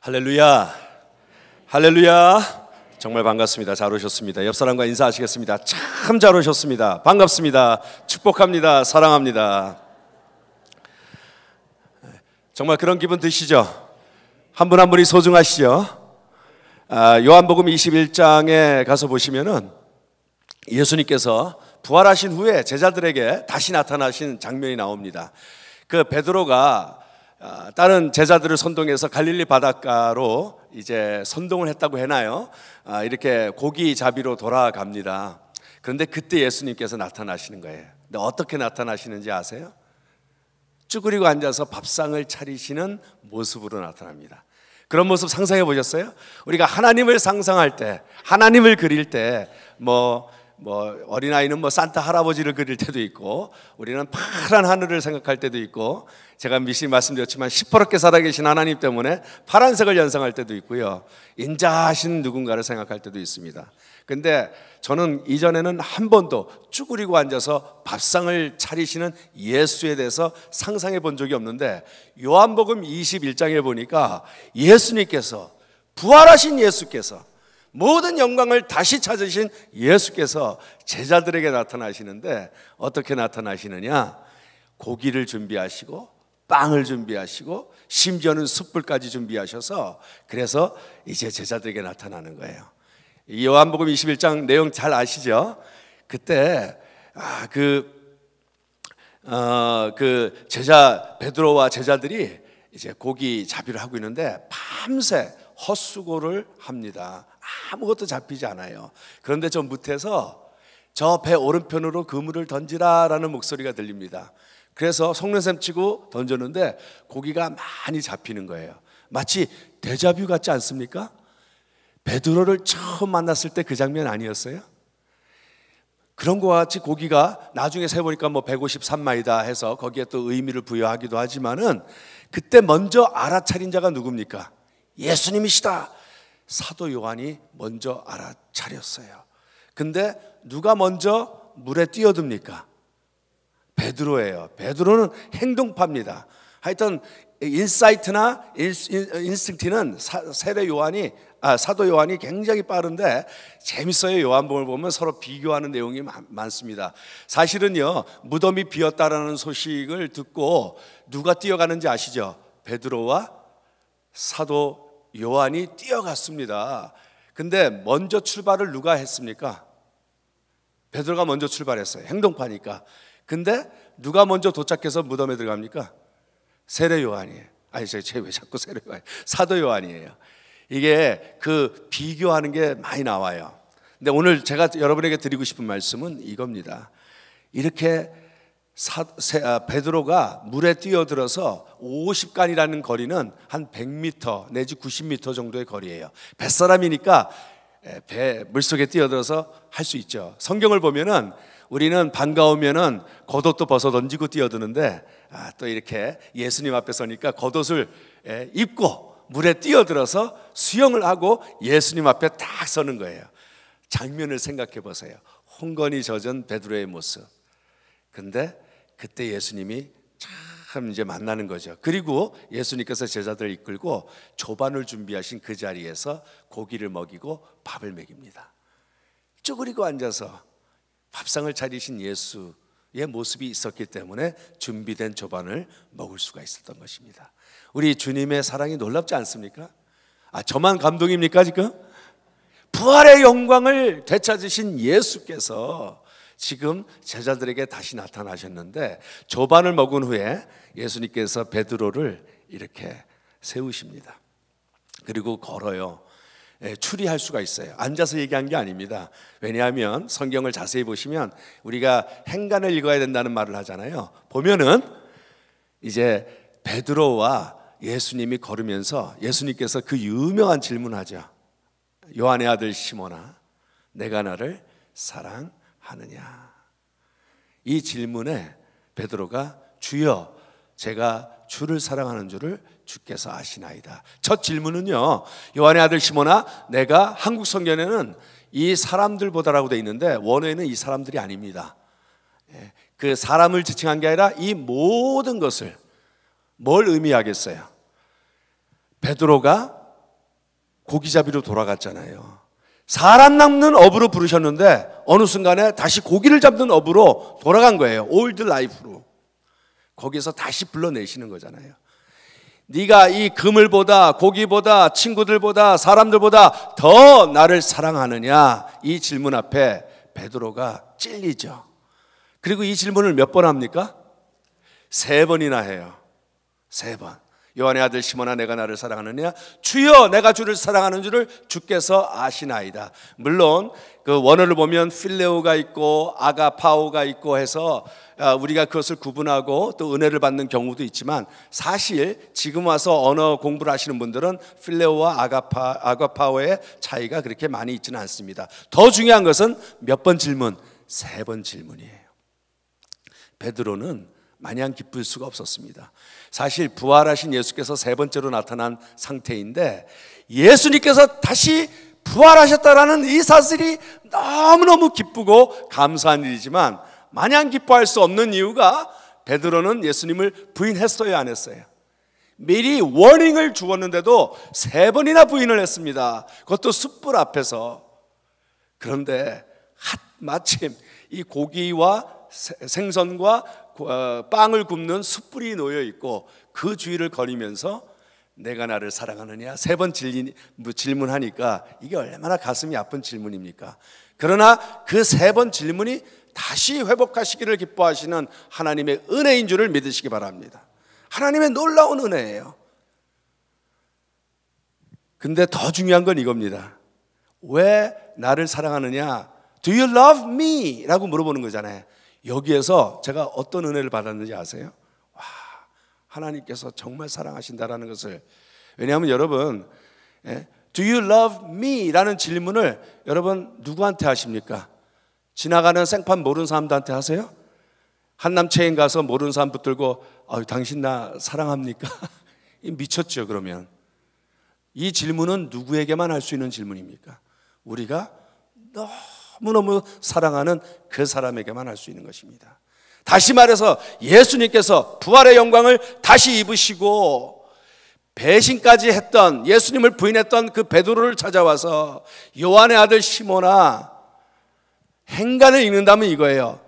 할렐루야. 할렐루야. 정말 반갑습니다. 잘 오셨습니다. 옆 사람과 인사하시겠습니다. 참 잘 오셨습니다. 반갑습니다. 축복합니다. 사랑합니다. 정말 그런 기분 드시죠? 한 분한 한 분이 소중하시죠? 아, 요한복음 21장에 가서 보시면은 예수님께서 부활하신 후에 제자들에게 다시 나타나신 장면이 나옵니다. 그 베드로가 아, 다른 제자들을 선동해서 갈릴리 바닷가로 이제 선동을 했다고 해나요? 아, 이렇게 고기 잡이로 돌아갑니다. 그런데 그때 예수님께서 나타나시는 거예요. 근데 어떻게 나타나시는지 아세요? 쭈그리고 앉아서 밥상을 차리시는 모습으로 나타납니다. 그런 모습 상상해 보셨어요? 우리가 하나님을 상상할 때, 하나님을 그릴 때, 뭐, 뭐 어린아이는 뭐 산타 할아버지를 그릴 때도 있고 우리는 파란 하늘을 생각할 때도 있고 제가 미시 말씀드렸지만 시퍼렇게 살아계신 하나님 때문에 파란색을 연상할 때도 있고요 인자하신 누군가를 생각할 때도 있습니다 근데 저는 이전에는 한 번도 쭈그리고 앉아서 밥상을 차리시는 예수에 대해서 상상해 본 적이 없는데 요한복음 21장에 보니까 예수님께서 부활하신 예수께서 모든 영광을 다시 찾으신 예수께서 제자들에게 나타나시는데 어떻게 나타나시느냐? 고기를 준비하시고 빵을 준비하시고 심지어는 숯불까지 준비하셔서 그래서 이제 제자들에게 나타나는 거예요. 이 요한복음 21장 내용 잘 아시죠? 그때 아, 그, 어, 그 제자 베드로와 제자들이 이제 고기 잡이를 하고 있는데 밤새 헛수고를 합니다. 아무것도 잡히지 않아요. 그런데 저 밑에서 저 배 오른편으로 그물을 던지라라는 목소리가 들립니다. 그래서 속는셈 치고 던졌는데 고기가 많이 잡히는 거예요. 마치 대자뷰 같지 않습니까? 베드로를 처음 만났을 때 그 장면 아니었어요? 그런 것 같이 고기가 나중에 세보니까 뭐 153마이다 해서 거기에 또 의미를 부여하기도 하지만은 그때 먼저 알아차린 자가 누굽니까? 예수님이시다. 사도 요한이 먼저 알아차렸어요. 근데 누가 먼저 물에 뛰어듭니까? 베드로예요. 베드로는 행동파입니다. 하여튼 인사이트나 인스팅티는 세례 요한이 아, 사도 요한이 굉장히 빠른데 재밌어요. 요한복음을 보면 서로 비교하는 내용이 많, 습니다 사실은요 무덤이 비었다라는 소식을 듣고 누가 뛰어가는지 아시죠? 베드로와 사도 요한이 뛰어갔습니다. 근데 먼저 출발을 누가 했습니까? 베드로가 먼저 출발했어요. 행동파니까. 근데 누가 먼저 도착해서 무덤에 들어갑니까? 세례 요한이에요. 아니 제가 왜 자꾸 세례 요한? 사도 요한이에요. 이게 그 비교하는 게 많이 나와요. 근데 오늘 제가 여러분에게 드리고 싶은 말씀은 이겁니다. 이렇게 사, 세, 아, 베드로가 물에 뛰어들어서 50간이라는 거리는 한 100m 내지 90m 정도의 거리예요. 뱃사람이니까 배 물속에 뛰어들어서 할 수 있죠. 성경을 보면은 우리는 반가우면은 겉옷도 벗어 던지고 뛰어드는데 아, 또 이렇게 예수님 앞에 서니까 겉옷을 예, 입고 물에 뛰어들어서 수영을 하고 예수님 앞에 딱 서는 거예요. 장면을 생각해 보세요. 홍건이 젖은 베드로의 모습. 근데 그때 예수님이 참 이제 만나는 거죠. 그리고 예수님께서 제자들을 이끌고 조반을 준비하신 그 자리에서 고기를 먹이고 밥을 먹입니다. 쪼그리고 앉아서 밥상을 차리신 예수의 모습이 있었기 때문에 준비된 조반을 먹을 수가 있었던 것입니다. 우리 주님의 사랑이 놀랍지 않습니까? 아, 저만 감동입니까, 지금? 부활의 영광을 되찾으신 예수께서 지금 제자들에게 다시 나타나셨는데 조반을 먹은 후에 예수님께서 베드로를 이렇게 세우십니다. 그리고 걸어요. 예, 추리할 수가 있어요. 앉아서 얘기한 게 아닙니다. 왜냐하면 성경을 자세히 보시면 우리가 행간을 읽어야 된다는 말을 하잖아요. 보면은 이제 베드로와 예수님이 걸으면서 예수님께서 그 유명한 질문하죠. 요한의 아들 시모나, 내가 나를 사랑 하느냐? 이 질문에 베드로가 주여 제가 주를 사랑하는 줄을 주께서 아시나이다. 첫 질문은요. 요한의 아들 시모나 내가 한국 성경에는 이 사람들보다라고 돼 있는데 원어에는 이 사람들이 아닙니다. 예, 그 사람을 지칭한 게 아니라 이 모든 것을 뭘 의미하겠어요? 베드로가 고기잡이로 돌아갔잖아요. 사람 남는 업으로 부르셨는데 어느 순간에 다시 고기를 잡는 업으로 돌아간 거예요. 올드 라이프로. 거기서 다시 불러내시는 거잖아요. 네가 이 금을보다 고기보다 친구들보다 사람들보다 더 나를 사랑하느냐? 이 질문 앞에 베드로가 찔리죠. 그리고 이 질문을 몇 번 합니까? 세 번이나 해요. 세 번. 요한의 아들 시몬아 내가 나를 사랑하느냐 주여 내가 주를 사랑하는 줄을 주께서 아시나이다. 물론 그 원어를 보면 필레오가 있고 아가파오가 있고 해서 아, 우리가 그것을 구분하고 또 은혜를 받는 경우도 있지만 사실 지금 와서 언어 공부를 하시는 분들은 필레오와 아가파 아가파오의 차이가 그렇게 많이 있지는 않습니다. 더 중요한 것은 몇 번 질문, 세 번 질문이에요. 베드로는 마냥 기쁠 수가 없었습니다. 사실 부활하신 예수께서 세 번째로 나타난 상태인데 예수님께서 다시 부활하셨다라는 이 사실이 너무너무 기쁘고 감사한 일이지만 마냥 기뻐할 수 없는 이유가 베드로는 예수님을 부인했어요 안 했어요? 미리 워닝을 주었는데도 세 번이나 부인을 했습니다. 그것도 숯불 앞에서. 그런데 마침 이 고기와 생선과 어, 빵을 굽는 숯불이 놓여 있고 그 주위를 거리면서 내가 나를 사랑하느냐 세번 뭐 질문하니까 이게 얼마나 가슴이 아픈 질문입니까? 그러나 그 세 번 질문이 다시 회복하시기를 기뻐하시는 하나님의 은혜인 줄을 믿으시기 바랍니다. 하나님의 놀라운 은혜예요. 근데 더 중요한 건 이겁니다. 왜 나를 사랑하느냐? Do you love me? 라고 물어보는 거잖아요. 여기에서 제가 어떤 은혜를 받았는지 아세요? 와, 하나님께서 정말 사랑하신다라는 것을. 왜냐하면 여러분, 예? Do you love me? 라는 질문을 여러분 누구한테 하십니까? 지나가는 생판 모르는 사람들한테 하세요? 한남체인 가서 모르는 사람 붙들고 아, 당신 나 사랑합니까? 미쳤죠 그러면 이 질문은 누구에게만 할 수 있는 질문입니까? 우리가 너무 너무너무 사랑하는 그 사람에게만 할 수 있는 것입니다. 다시 말해서 예수님께서 부활의 영광을 다시 입으시고 배신까지 했던 예수님을 부인했던 그 베드로를 찾아와서 요한의 아들 시모나 행간을 읽는다면 이거예요.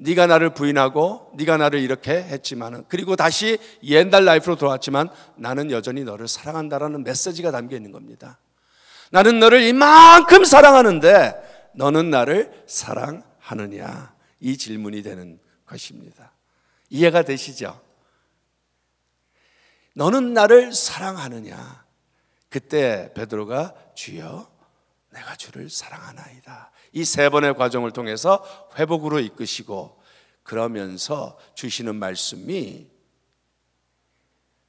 네가 나를 부인하고 네가 나를 이렇게 했지만은 그리고 다시 옛날 라이프로 돌아왔지만 나는 여전히 너를 사랑한다라는 메시지가 담겨 있는 겁니다. 나는 너를 이만큼 사랑하는데 너는 나를 사랑하느냐? 이 질문이 되는 것입니다. 이해가 되시죠? 너는 나를 사랑하느냐? 그때 베드로가 주여 내가 주를 사랑하나이다. 이 세 번의 과정을 통해서 회복으로 이끄시고 그러면서 주시는 말씀이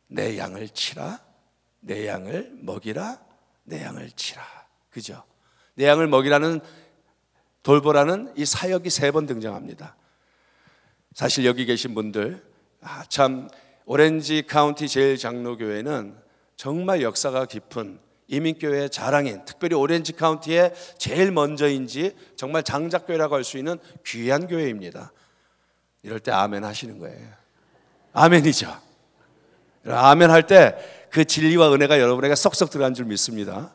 내 양을 치라, 내 양을 먹이라, 내 양을 치라. 그죠? 내 양을 먹이라는 돌보라는 이 사역이 세 번 등장합니다. 사실 여기 계신 분들 아, 참 오렌지 카운티 제일 장로교회는 정말 역사가 깊은 이민교회의 자랑인 특별히 오렌지 카운티의 제일 먼저인지 정말 장작교회라고 할 수 있는 귀한 교회입니다. 이럴 때 아멘 하시는 거예요. 아멘이죠. 아멘 할 때 그 진리와 은혜가 여러분에게 쏙쏙 들어간 줄 믿습니다.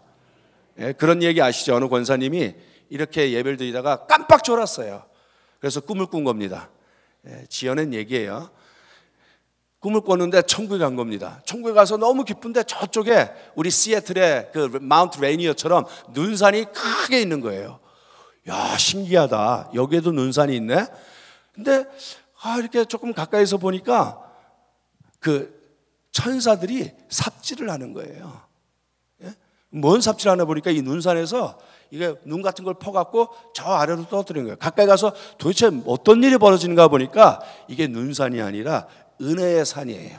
예, 그런 얘기 아시죠? 어느 권사님이 이렇게 예배를 드리다가 깜빡 졸았어요. 그래서 꿈을 꾼 겁니다. 예, 지어낸 얘기예요. 꿈을 꿨는데 천국에 간 겁니다. 천국에 가서 너무 기쁜데 저쪽에 우리 시애틀의 그 마운트 레이니어처럼 눈산이 크게 있는 거예요. 야, 신기하다. 여기에도 눈산이 있네. 근데 아, 이렇게 조금 가까이서 보니까 그 천사들이 삽질을 하는 거예요. 예? 뭔 삽질 하나 보니까 이 눈산에서 이게 눈 같은 걸 퍼갖고 저 아래로 떠뜨린 거예요. 가까이 가서 도대체 어떤 일이 벌어지는가 보니까 이게 눈산이 아니라 은혜의 산이에요.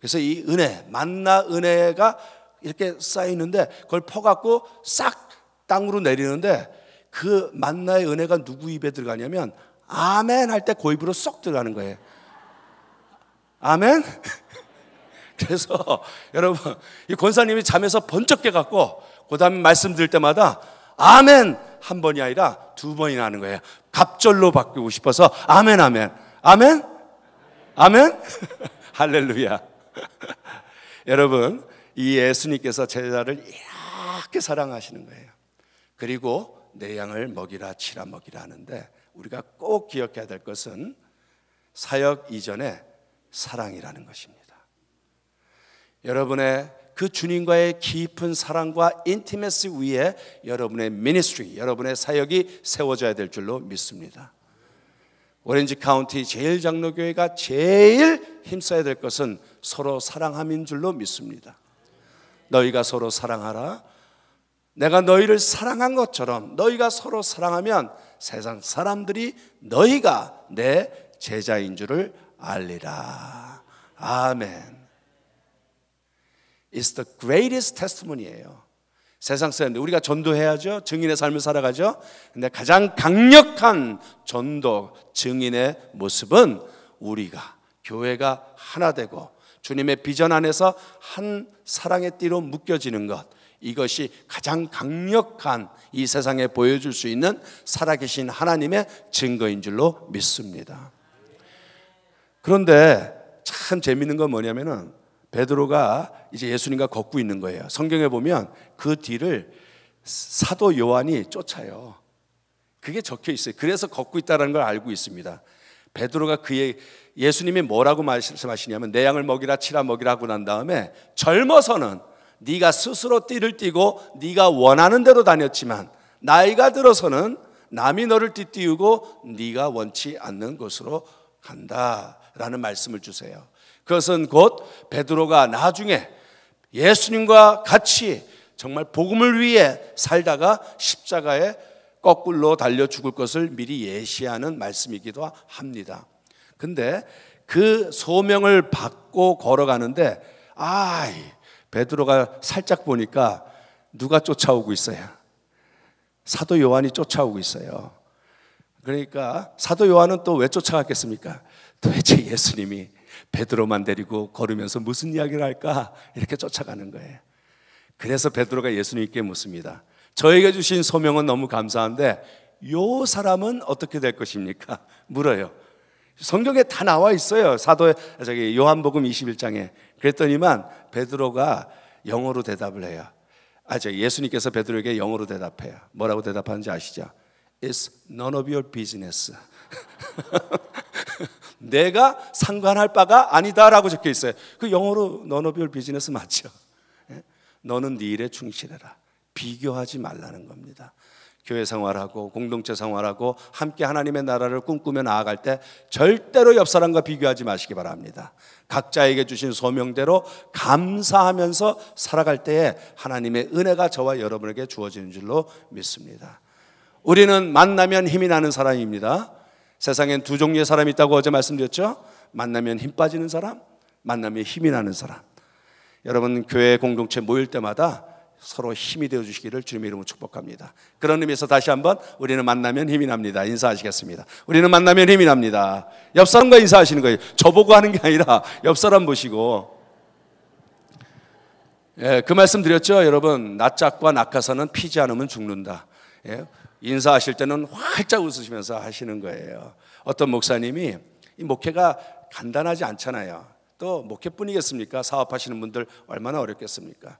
그래서 이 은혜, 만나 은혜가 이렇게 쌓이는데 그걸 퍼갖고 싹 땅으로 내리는데 그 만나의 은혜가 누구 입에 들어가냐면 아멘 할 때 고입으로 쏙 들어가는 거예요. 아멘? 그래서 여러분 이 권사님이 잠에서 번쩍 깨갖고 그다음에 말씀 드릴 때마다 아멘! 한 번이 아니라 두 번이나 하는 거예요. 갑절로 바뀌고 싶어서 아멘, 아멘. 아멘? 아멘? 할렐루야. 여러분, 이 예수님께서 제자를 이렇게 사랑하시는 거예요. 그리고 내 양을 먹이라 치라 먹이라 하는데 우리가 꼭 기억해야 될 것은 사역 이전에 사랑이라는 것입니다. 여러분의 그 주님과의 깊은 사랑과 인티메시 위에 여러분의 미니스트리, 여러분의 사역이 세워져야 될 줄로 믿습니다. 오렌지 카운티 제일 장로교회가 제일 힘써야 될 것은 서로 사랑함인 줄로 믿습니다. 너희가 서로 사랑하라. 내가 너희를 사랑한 것처럼 너희가 서로 사랑하면 세상 사람들이 너희가 내 제자인 줄을 알리라. 아멘. is the greatest testimony예요. 세상 쓰는데 우리가 전도해야죠. 증인의 삶을 살아가죠. 근데 가장 강력한 전도 증인의 모습은 우리가 교회가 하나 되고 주님의 비전 안에서 한 사랑의 띠로 묶여지는 것. 이것이 가장 강력한 이 세상에 보여줄 수 있는 살아계신 하나님의 증거인 줄로 믿습니다. 그런데 참 재밌는 건 뭐냐면은 베드로가 이제 예수님과 걷고 있는 거예요. 성경에 보면 그 뒤를 사도 요한이 쫓아요. 그게 적혀 있어요. 그래서 걷고 있다는 걸 알고 있습니다. 베드로가 그의 예수님이 뭐라고 말씀하시냐면 내 양을 먹이라 치라 먹이라 하고 난 다음에 젊어서는 네가 스스로 띠를 띠고 네가 원하는 대로 다녔지만 나이가 들어서는 남이 너를 띠띠우고 네가 원치 않는 곳으로 간다라는 말씀을 주세요. 그것은 곧 베드로가 나중에 예수님과 같이 정말 복음을 위해 살다가 십자가에 거꾸로 달려 죽을 것을 미리 예시하는 말씀이기도 합니다. 근데 그 소명을 받고 걸어가는데 아, 베드로가 살짝 보니까 누가 쫓아오고 있어요. 사도 요한이 쫓아오고 있어요. 그러니까 사도 요한은 또 왜 쫓아갔겠습니까? 도대체 예수님이 베드로만 데리고 걸으면서 무슨 이야기를 할까 이렇게 쫓아가는 거예요. 그래서 베드로가 예수님께 묻습니다. 저에게 주신 소명은 너무 감사한데 요 사람은 어떻게 될 것입니까? 물어요. 성경에 다 나와 있어요. 사도 저기 요한복음 21장에. 그랬더니만 베드로가 영어로 대답을 해요. 아, 저 예수님께서 베드로에게 영어로 대답해요. 뭐라고 대답하는지 아시죠? It's none of your business. 내가 상관할 바가 아니다라고 적혀 있어요. 그 영어로 n o n 비즈니스 맞죠? 예? 너는 네 일에 충실해라. 비교하지 말라는 겁니다. 교회 생활하고 공동체 생활하고 함께 하나님의 나라를 꿈꾸며 나아갈 때 절대로 옆 사람과 비교하지 마시기 바랍니다. 각자에게 주신 소명대로 감사하면서 살아갈 때에 하나님의 은혜가 저와 여러분에게 주어지는 줄로 믿습니다. 우리는 만나면 힘이 나는 사람입니다. 세상엔 두 종류의 사람이 있다고 어제 말씀드렸죠? 만나면 힘 빠지는 사람, 만나면 힘이 나는 사람. 여러분 교회 공동체 모일 때마다 서로 힘이 되어 주시기를 주님의 이름으로 축복합니다. 그런 의미에서 다시 한번 우리는 만나면 힘이 납니다. 인사하시겠습니다. 우리는 만나면 힘이 납니다. 옆 사람과 인사하시는 거예요. 저보고 하는 게 아니라 옆 사람 보시고 예, 그 말씀 드렸죠, 여러분. 낯짝과 낙하산은 피지 않으면 죽는다. 예, 인사하실 때는 활짝 웃으시면서 하시는 거예요. 어떤 목사님이 이 목회가 간단하지 않잖아요. 또 목회뿐이겠습니까? 사업하시는 분들 얼마나 어렵겠습니까?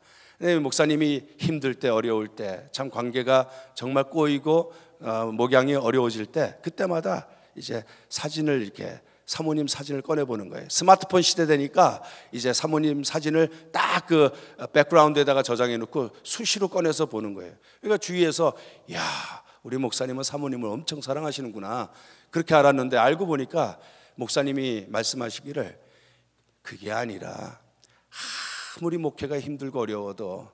목사님이 힘들 때 어려울 때 참 관계가 정말 꼬이고 어, 목양이 어려워질 때 그때마다 이제 사진을 이렇게 사모님 사진을 꺼내 보는 거예요. 스마트폰 시대 되니까 이제 사모님 사진을 딱 그 백그라운드에다가 저장해 놓고 수시로 꺼내서 보는 거예요. 그러니까 주위에서 야 우리 목사님은 사모님을 엄청 사랑하시는구나. 그렇게 알았는데 알고 보니까 목사님이 말씀하시기를 그게 아니라 아무리 목회가 힘들고 어려워도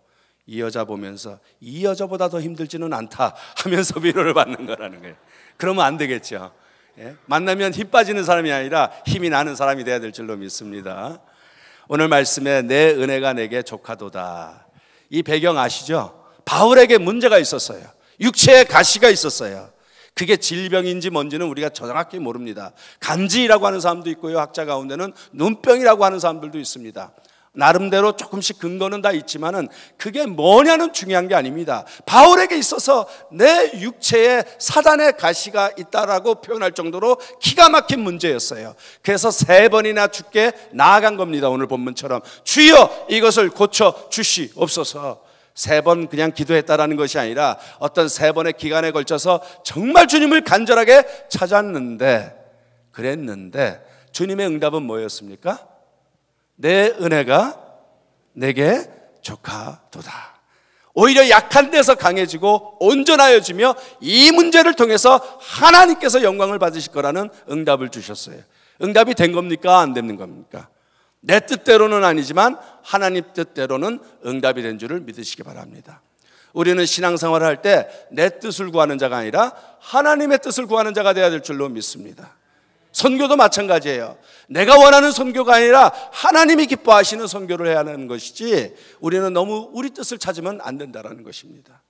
이 여자 보면서 이 여자보다 더 힘들지는 않다 하면서 위로를 받는 거라는 거예요. 그러면 안 되겠죠. 예? 만나면 힘 빠지는 사람이 아니라 힘이 나는 사람이 돼야 될 줄로 믿습니다. 오늘 말씀에 내 은혜가 내게 조카도다. 이 배경 아시죠? 바울에게 문제가 있었어요. 육체에 가시가 있었어요. 그게 질병인지 뭔지는 우리가 정확히 모릅니다. 간지라고 하는 사람도 있고요. 학자 가운데는 눈병이라고 하는 사람들도 있습니다. 나름대로 조금씩 근거는 다 있지만은 그게 뭐냐는 중요한 게 아닙니다. 바울에게 있어서 내 육체에 사단의 가시가 있다라고 표현할 정도로 기가 막힌 문제였어요. 그래서 세 번이나 죽게 나아간 겁니다. 오늘 본문처럼 주여 이것을 고쳐 주시옵소서. 세번 그냥 기도했다라는 것이 아니라 어떤 세 번의 기간에 걸쳐서 정말 주님을 간절하게 찾았는데 그랬는데 주님의 응답은 뭐였습니까? 내 은혜가 내게 조카도다. 오히려 약한 데서 강해지고 온전하여 주며 이 문제를 통해서 하나님께서 영광을 받으실 거라는 응답을 주셨어요. 응답이 된 겁니까? 안 되는 겁니까? 내 뜻대로는 아니지만 하나님 뜻대로는 응답이 된 줄을 믿으시기 바랍니다. 우리는 신앙생활을 할 때 내 뜻을 구하는 자가 아니라 하나님의 뜻을 구하는 자가 되어야 될 줄로 믿습니다. 선교도 마찬가지예요. 내가 원하는 선교가 아니라 하나님이 기뻐하시는 선교를 해야 하는 것이지 우리는 너무 우리 뜻을 찾으면 안 된다라는 것입니다.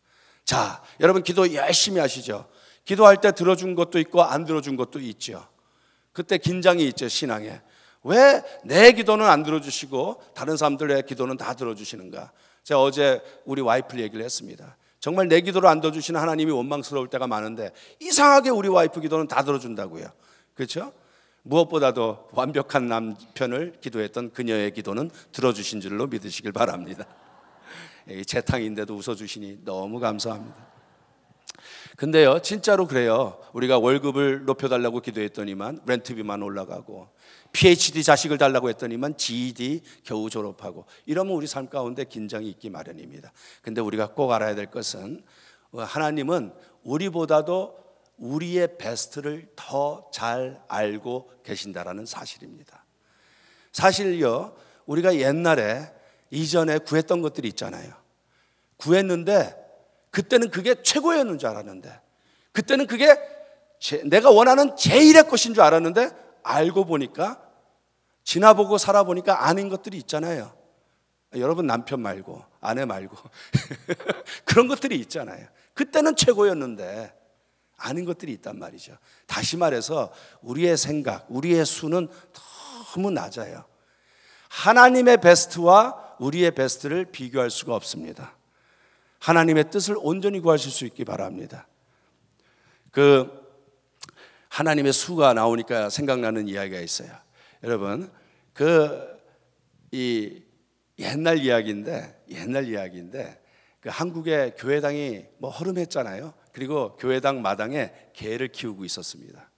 자, 여러분 기도 열심히 하시죠. 기도할 때 들어준 것도 있고 안 들어준 것도 있죠. 그때 긴장이 있죠, 신앙에. 왜내 기도는 안 들어주시고 다른 사람들의 기도는 다 들어주시는가? 제가 어제 우리 와이프 얘기를 했습니다. 정말 내 기도를 안 들어주시는 하나님이 원망스러울 때가 많은데 이상하게 우리 와이프 기도는 다 들어준다고요. 그렇죠? 무엇보다도 완벽한 남편을 기도했던 그녀의 기도는 들어주신 줄로 믿으시길 바랍니다. 재탕인데도 웃어주시니 너무 감사합니다. 근데요, 진짜로 그래요. 우리가 월급을 높여달라고 기도했더니만 렌트비만 올라가고 PhD 자식을 달라고 했더니만 GED 겨우 졸업하고 이러면 우리 삶 가운데 긴장이 있기 마련입니다. 근데 우리가 꼭 알아야 될 것은 하나님은 우리보다도 우리의 베스트를 더 잘 알고 계신다라는 사실입니다. 사실요, 우리가 옛날에 이전에 구했던 것들이 있잖아요. 구했는데 그때는 그게 최고였는 줄 알았는데 그때는 그게 제, 내가 원하는 제일의 것인 줄 알았는데 알고 보니까 지나보고 살아보니까 아닌 것들이 있잖아요. 여러분 남편 말고 아내 말고 그런 것들이 있잖아요. 그때는 최고였는데 아닌 것들이 있단 말이죠. 다시 말해서 우리의 생각, 우리의 수는 너무 낮아요. 하나님의 베스트와 우리의 베스트를 비교할 수가 없습니다. 하나님의 뜻을 온전히 구하실 수 있기 바랍니다. 그 하나님의 수가 나오니까 생각나는 이야기가 있어요. 여러분, 그 이 옛날 이야기인데 옛날 이야기인데 그 한국의 교회당이 뭐 허름했잖아요. 그리고 교회당 마당에 개를 키우고 있었습니다.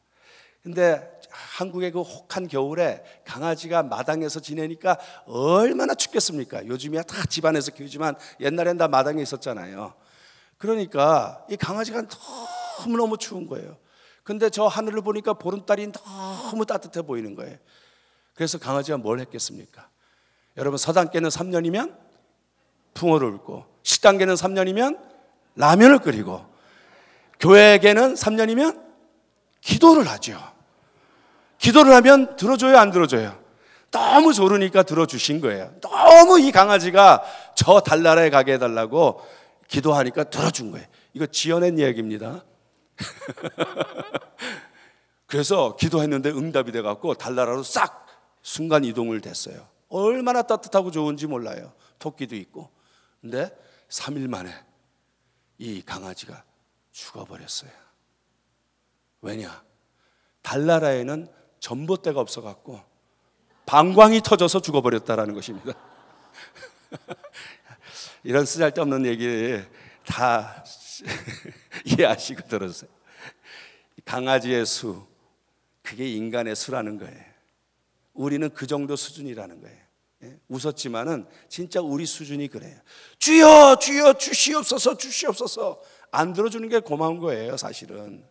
근데 한국의 그 혹한 겨울에 강아지가 마당에서 지내니까 얼마나 춥겠습니까? 요즘이야 다 집안에서 키우지만 옛날엔 다 마당에 있었잖아요. 그러니까 이 강아지가 너무너무 추운 거예요. 근데 저 하늘을 보니까 보름달이 너무 따뜻해 보이는 거예요. 그래서 강아지가 뭘 했겠습니까? 여러분 서당계는 3년이면 풍어를 울고 식당계는 3년이면 라면을 끓이고 교회에게는 3년이면 기도를 하죠. 기도를 하면 들어줘요, 안 들어줘요? 너무 조으니까 들어주신 거예요. 너무 이 강아지가 저 달나라에 가게 해달라고 기도하니까 들어준 거예요. 이거 지어낸 이야기입니다. 그래서 기도했는데 응답이 돼갖고 달나라로 싹 순간 이동을 됐어요. 얼마나 따뜻하고 좋은지 몰라요. 토끼도 있고. 근데 3일 만에 이 강아지가 죽어버렸어요. 왜냐? 달나라에는 전봇대가 없어갖고 방광이 터져서 죽어버렸다라는 것입니다. 이런 쓰잘데없는 얘기 다 이해하시고 들었어요. 강아지의 수, 그게 인간의 수라는 거예요. 우리는 그 정도 수준이라는 거예요. 예? 웃었지만은 진짜 우리 수준이 그래요. 주여, 주여, 주시옵소서, 주시옵소서. 안 들어주는 게 고마운 거예요, 사실은.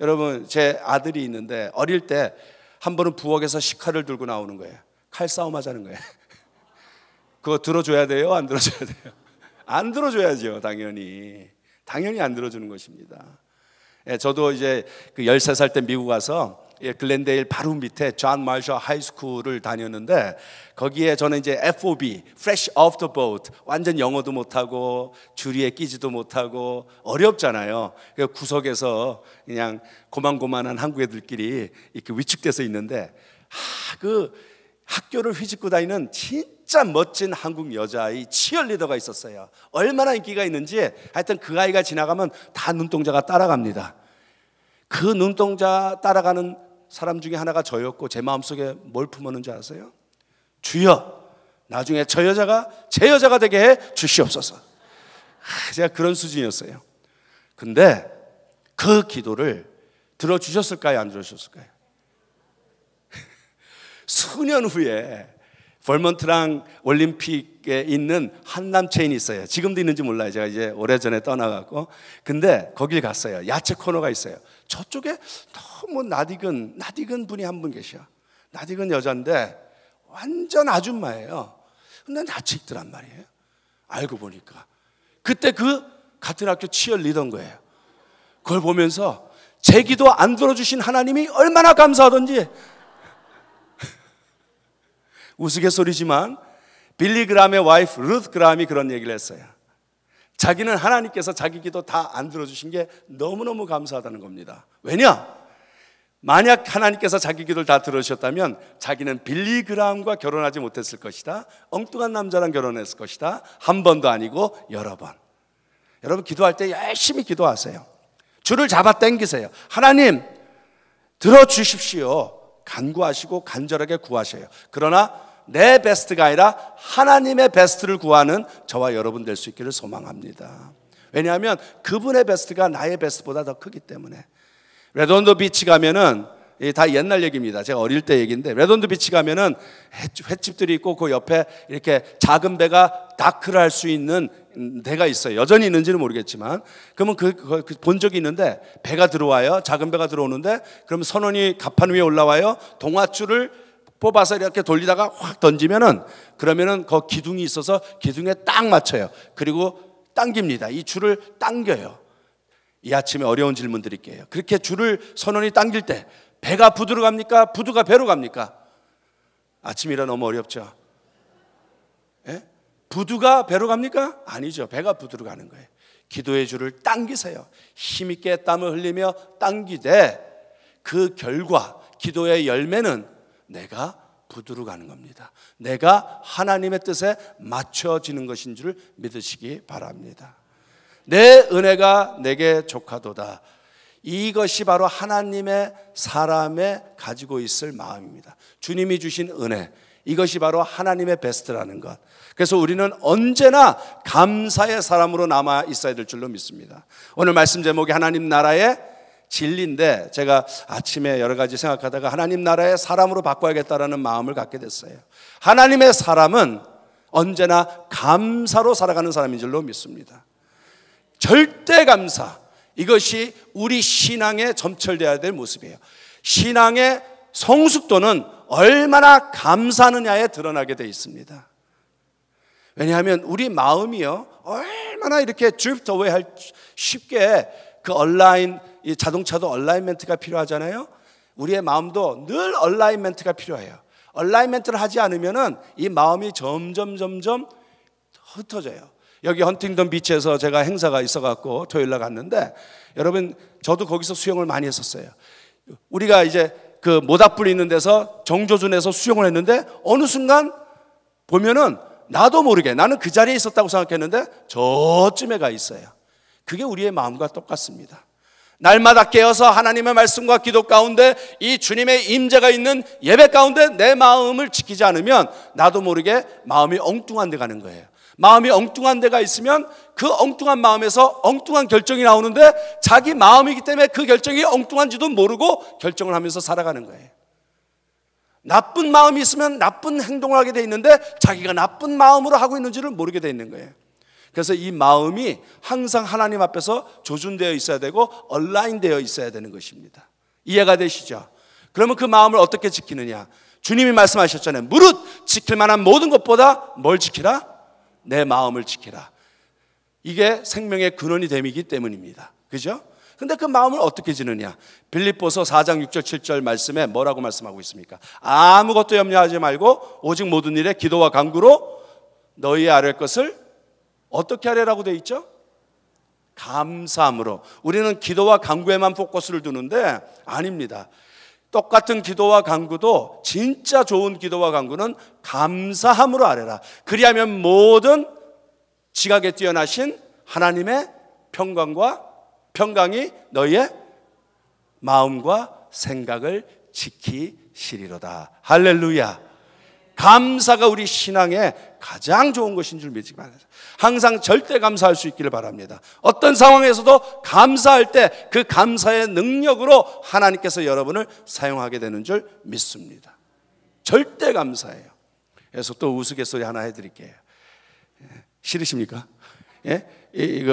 여러분, 제 아들이 있는데 어릴 때 한 번은 부엌에서 식칼을 들고 나오는 거예요. 칼싸움 하자는 거예요. 그거 들어줘야 돼요? 안 들어줘야 돼요? 안 들어줘야죠, 당연히. 당연히 안 들어주는 것입니다. 예, 저도 이제 그 13살 때 미국 와서 예, 글렌데일 바로 밑에 존 마셔 하이스쿨을 다녔는데 거기에 저는 이제 FOB, Fresh Off the Boat 완전 영어도 못하고 주리에 끼지도 못하고 어렵잖아요. 구석에서 그냥 고만고만한 한국 애들끼리 이렇게 위축돼서 있는데 하, 그 학교를 휘짓고 다니는 진짜 멋진 한국 여자아이 치열리더가 있었어요. 얼마나 인기가 있는지 하여튼 그 아이가 지나가면 다 눈동자가 따라갑니다. 그 눈동자 따라가는 사람 중에 하나가 저였고 제 마음속에 뭘 품었는지 아세요? 주여 나중에 저 여자가 제 여자가 되게 해 주시옵소서. 아, 제가 그런 수준이었어요. 근데 그 기도를 들어주셨을까요? 안 들어주셨을까요? 수년 후에 벌먼트랑 올림픽에 있는 한남 체인이 있어요. 지금도 있는지 몰라요. 제가 이제 오래전에 떠나갔고. 근데 거길 갔어요. 야채 코너가 있어요. 저쪽에 너무 나디은나디은 뭐 분이 한 분 계셔. 나디은 여잔데 완전 아줌마예요. 근데 나이있더란 말이에요. 알고 보니까. 그때 그 같은 학교 치열리던 거예요. 그걸 보면서 제 기도 안 들어주신 하나님이 얼마나 감사하던지 우스갯소리지만 빌리 그람의 와이프 루트 그람이 그런 얘기를 했어요. 자기는 하나님께서 자기 기도 다 안 들어주신 게 너무너무 감사하다는 겁니다. 왜냐? 만약 하나님께서 자기 기도를 다 들어주셨다면 자기는 빌리 그람과 결혼하지 못했을 것이다. 엉뚱한 남자랑 결혼했을 것이다. 한 번도 아니고 여러 번. 여러분 기도할 때 열심히 기도하세요. 줄을 잡아 당기세요. 하나님 들어주십시오. 간구하시고 간절하게 구하셔요. 그러나 내 베스트가 아니라 하나님의 베스트를 구하는 저와 여러분 될 수 있기를 소망합니다. 왜냐하면 그분의 베스트가 나의 베스트보다 더 크기 때문에. 레돈도 비치 가면은 다 옛날 얘기입니다. 제가 어릴 때 얘기인데 레돈드 비치 가면은 횟집들이 있고 그 옆에 이렇게 작은 배가 다크를 할 수 있는 배가 있어요. 여전히 있는지는 모르겠지만 그러면 그본 그, 그, 그 적이 있는데 배가 들어와요. 작은 배가 들어오는데 그러면 선원이 갑판 위에 올라와요. 동화줄을 뽑아서 이렇게 돌리다가 확 던지면은 그러면은 그 기둥이 있어서 기둥에 딱 맞춰요. 그리고 당깁니다. 이 줄을 당겨요. 이 아침에 어려운 질문 드릴게요. 그렇게 줄을 선원이 당길 때 배가 부드러 갑니까? 부두가 배로 갑니까? 아침이라 너무 어렵죠. 예? 부두가 배로 갑니까? 아니죠. 배가 부두로 가는 거예요. 기도의 줄을 당기세요. 힘있게 땀을 흘리며 당기되 그 결과, 기도의 열매는 내가 부두로 가는 겁니다. 내가 하나님의 뜻에 맞춰지는 것인 줄 믿으시기 바랍니다. 내 은혜가 내게 조카도다. 이것이 바로 하나님의 사람의 가지고 있을 마음입니다. 주님이 주신 은혜. 이것이 바로 하나님의 베스트라는 것. 그래서 우리는 언제나 감사의 사람으로 남아 있어야 될 줄로 믿습니다. 오늘 말씀 제목이 하나님 나라의 진리인데 제가 아침에 여러 가지 생각하다가 하나님 나라의 사람으로 바꿔야겠다라는 마음을 갖게 됐어요. 하나님의 사람은 언제나 감사로 살아가는 사람인 줄로 믿습니다. 절대 감사. 이것이 우리 신앙에 점철되어야될 모습이에요. 신앙의 성숙도는 얼마나 감사하느냐에 드러나게 돼 있습니다. 왜냐하면 우리 마음이요 얼마나 이렇게 드립트 어웨이 할 쉽게 그 얼라인 이 자동차도 얼라인먼트가 필요하잖아요. 우리의 마음도 늘 얼라인먼트가 필요해요. 얼라인먼트를 하지 않으면은 이 마음이 점점 점점 흩어져요. 여기 헌팅턴 비치에서 제가 행사가 있어갖고 토요일 날 갔는데 여러분 저도 거기서 수영을 많이 했었어요. 우리가 이제 그 모닥불이 있는 데서 정조준에서 수영을 했는데 어느 순간 보면은 나도 모르게 나는 그 자리에 있었다고 생각했는데 저쯤에 가 있어요. 그게 우리의 마음과 똑같습니다. 날마다 깨어서 하나님의 말씀과 기도 가운데 이 주님의 임재가 있는 예배 가운데 내 마음을 지키지 않으면 나도 모르게 마음이 엉뚱한 데 가는 거예요. 마음이 엉뚱한 데가 있으면 그 엉뚱한 마음에서 엉뚱한 결정이 나오는데 자기 마음이기 때문에 그 결정이 엉뚱한지도 모르고 결정을 하면서 살아가는 거예요. 나쁜 마음이 있으면 나쁜 행동을 하게 돼 있는데 자기가 나쁜 마음으로 하고 있는지를 모르게 돼 있는 거예요. 그래서 이 마음이 항상 하나님 앞에서 조준되어 있어야 되고 얼라인되어 있어야 되는 것입니다. 이해가 되시죠? 그러면 그 마음을 어떻게 지키느냐? 주님이 말씀하셨잖아요. 무릇 지킬 만한 모든 것보다 뭘 지키라? 내 마음을 지켜라 이게 생명의 근원이 됨이기 때문입니다. 그죠? 근데 그 마음을 어떻게 지느냐? 빌립보서 4장 6절 7절 말씀에 뭐라고 말씀하고 있습니까? 아무것도 염려하지 말고 오직 모든 일에 기도와 간구로 너희의 아랠 것을 어떻게 하래라고 돼 있죠? 감사함으로. 우리는 기도와 간구에만 포커스를 두는데 아닙니다. 똑같은 기도와 간구도 진짜 좋은 기도와 간구는 감사함으로 아뢰라. 그리하면 모든 지각에 뛰어나신 하나님의 평강과 평강이 너희의 마음과 생각을 지키시리로다. 할렐루야. 감사가 우리 신앙에 가장 좋은 것인 줄 믿지 말아요. 항상 절대 감사할 수 있기를 바랍니다. 어떤 상황에서도 감사할 때 그 감사의 능력으로 하나님께서 여러분을 사용하게 되는 줄 믿습니다. 절대 감사해요. 그래서 또 우스갯소리 하나 해드릴게요. 예, 싫으십니까? 예?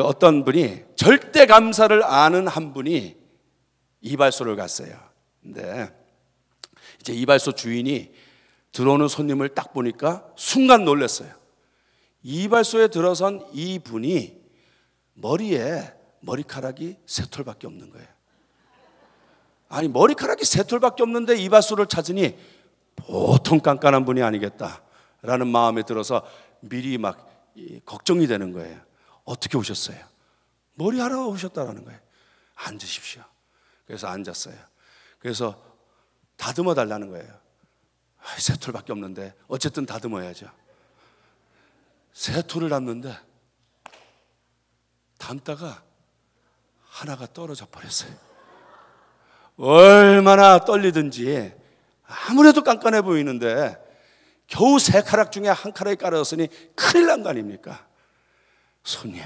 어떤 분이 절대 감사를 아는 한 분이 이발소를 갔어요. 근데 이제 이발소 주인이 들어오는 손님을 딱 보니까 순간 놀랐어요. 이발소에 들어선 이분이 머리에 머리카락이 세 톨밖에 없는 거예요. 아니 머리카락이 세 톨밖에 없는데 이발소를 찾으니 보통 깐깐한 분이 아니겠다라는 마음에 들어서 미리 막 걱정이 되는 거예요. 어떻게 오셨어요? 머리하러 오셨다라는 거예요. 앉으십시오. 그래서 앉았어요. 그래서 다듬어 달라는 거예요. 세 아, 톨밖에 없는데 어쨌든 다듬어야죠. 세 톨을 담는데 담다가 하나가 떨어져 버렸어요. 얼마나 떨리든지 아무래도 깐깐해 보이는데 겨우 세 카락 중에 한 카락이 깔아졌으니 큰일 난 거 아닙니까? 손님,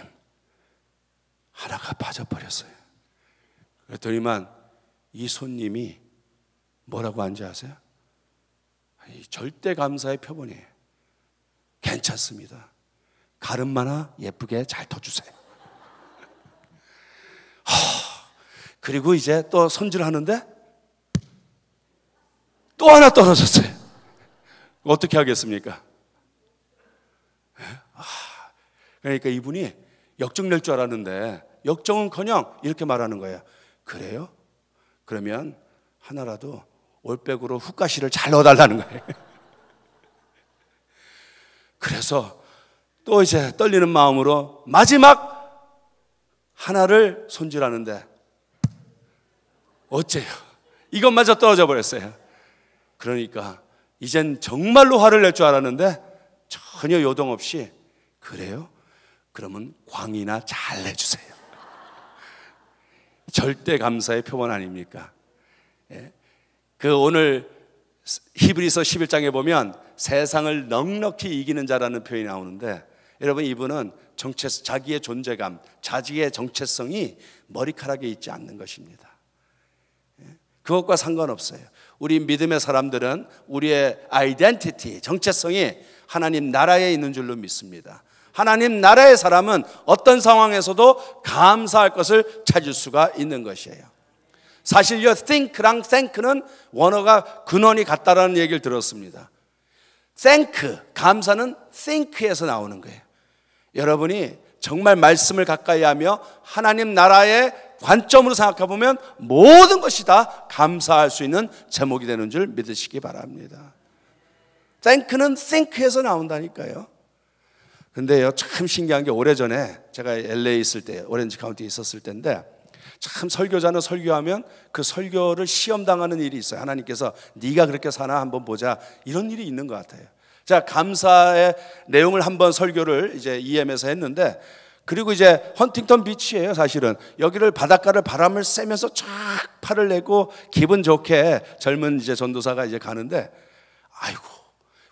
하나가 빠져버렸어요. 그랬더니만 이 손님이 뭐라고 한지 아세요? 절대 감사의 표본이에요. 괜찮습니다. 가름 하나 예쁘게 잘 터주세요. 허, 그리고 이제 또 손질하는데 또 하나 떨어졌어요. 어떻게 하겠습니까? 예? 아, 그러니까 이분이 역정 낼줄 알았는데 역정은커녕 이렇게 말하는 거예요. 그래요? 그러면 하나라도 올백으로 훅가시를 잘 넣어달라는 거예요. 그래서 또 이제 떨리는 마음으로 마지막 하나를 손질하는데 어째요? 이것마저 떨어져 버렸어요. 그러니까 이젠 정말로 화를 낼 줄 알았는데 전혀 요동 없이 그래요? 그러면 광이나 잘 내주세요. 절대 감사의 표본 아닙니까? 예? 그 오늘 히브리서 11장에 보면 세상을 넉넉히 이기는 자라는 표현이 나오는데 여러분 이분은 정체 자기의 존재감, 자기의 정체성이 머리카락에 있지 않는 것입니다. 예? 그것과 상관없어요. 우리 믿음의 사람들은 우리의 아이덴티티, 정체성이 하나님 나라에 있는 줄로 믿습니다. 하나님 나라의 사람은 어떤 상황에서도 감사할 것을 찾을 수가 있는 것이에요. 사실요 think랑 thank는 원어가 근원이 같다라는 얘기를 들었습니다. thank 감사는 think에서 나오는 거예요. 여러분이 정말 말씀을 가까이 하며 하나님 나라의 관점으로 생각해 보면 모든 것이 다 감사할 수 있는 제목이 되는 줄 믿으시기 바랍니다. 땡크는 땡크에서 나온다니까요. 근데요, 참 신기한 게 오래전에 제가 l a 있을 때, 오렌지 카운티에 있었을 때인데 참 설교자는 설교하면 그 설교를 시험당하는 일이 있어요. 하나님께서 네가 그렇게 사나 한번 보자. 이런 일이 있는 것 같아요. 자, 감사의 내용을 한번 설교를 이제 EM에서 했는데 그리고 이제 헌팅턴 비치예요, 사실은. 여기를 바닷가를 바람을 쐬면서 쫙 팔을 내고 기분 좋게 젊은 이제 전도사가 이제 가는데 아이고,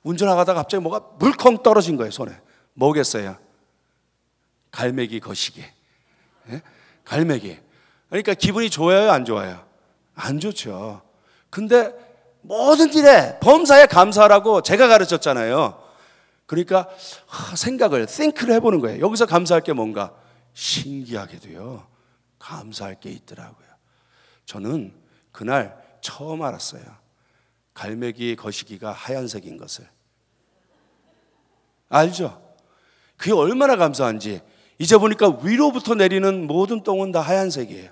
운전하다가 갑자기 뭐가 물컹 떨어진 거예요, 손에. 뭐겠어요? 갈매기 거시기. 예? 갈매기. 그러니까 기분이 좋아요, 안 좋아요? 안 좋죠. 근데 모든 일에 범사에 감사라고 하 제가 가르쳤잖아요. 그러니까 생각을 think를 해보는 거예요. 여기서 감사할 게 뭔가 신기하게도요. 감사할 게 있더라고요. 저는 그날 처음 알았어요. 갈매기 거시기가 하얀색인 것을 알죠. 그게 얼마나 감사한지 이제 보니까 위로부터 내리는 모든 똥은 다 하얀색이에요.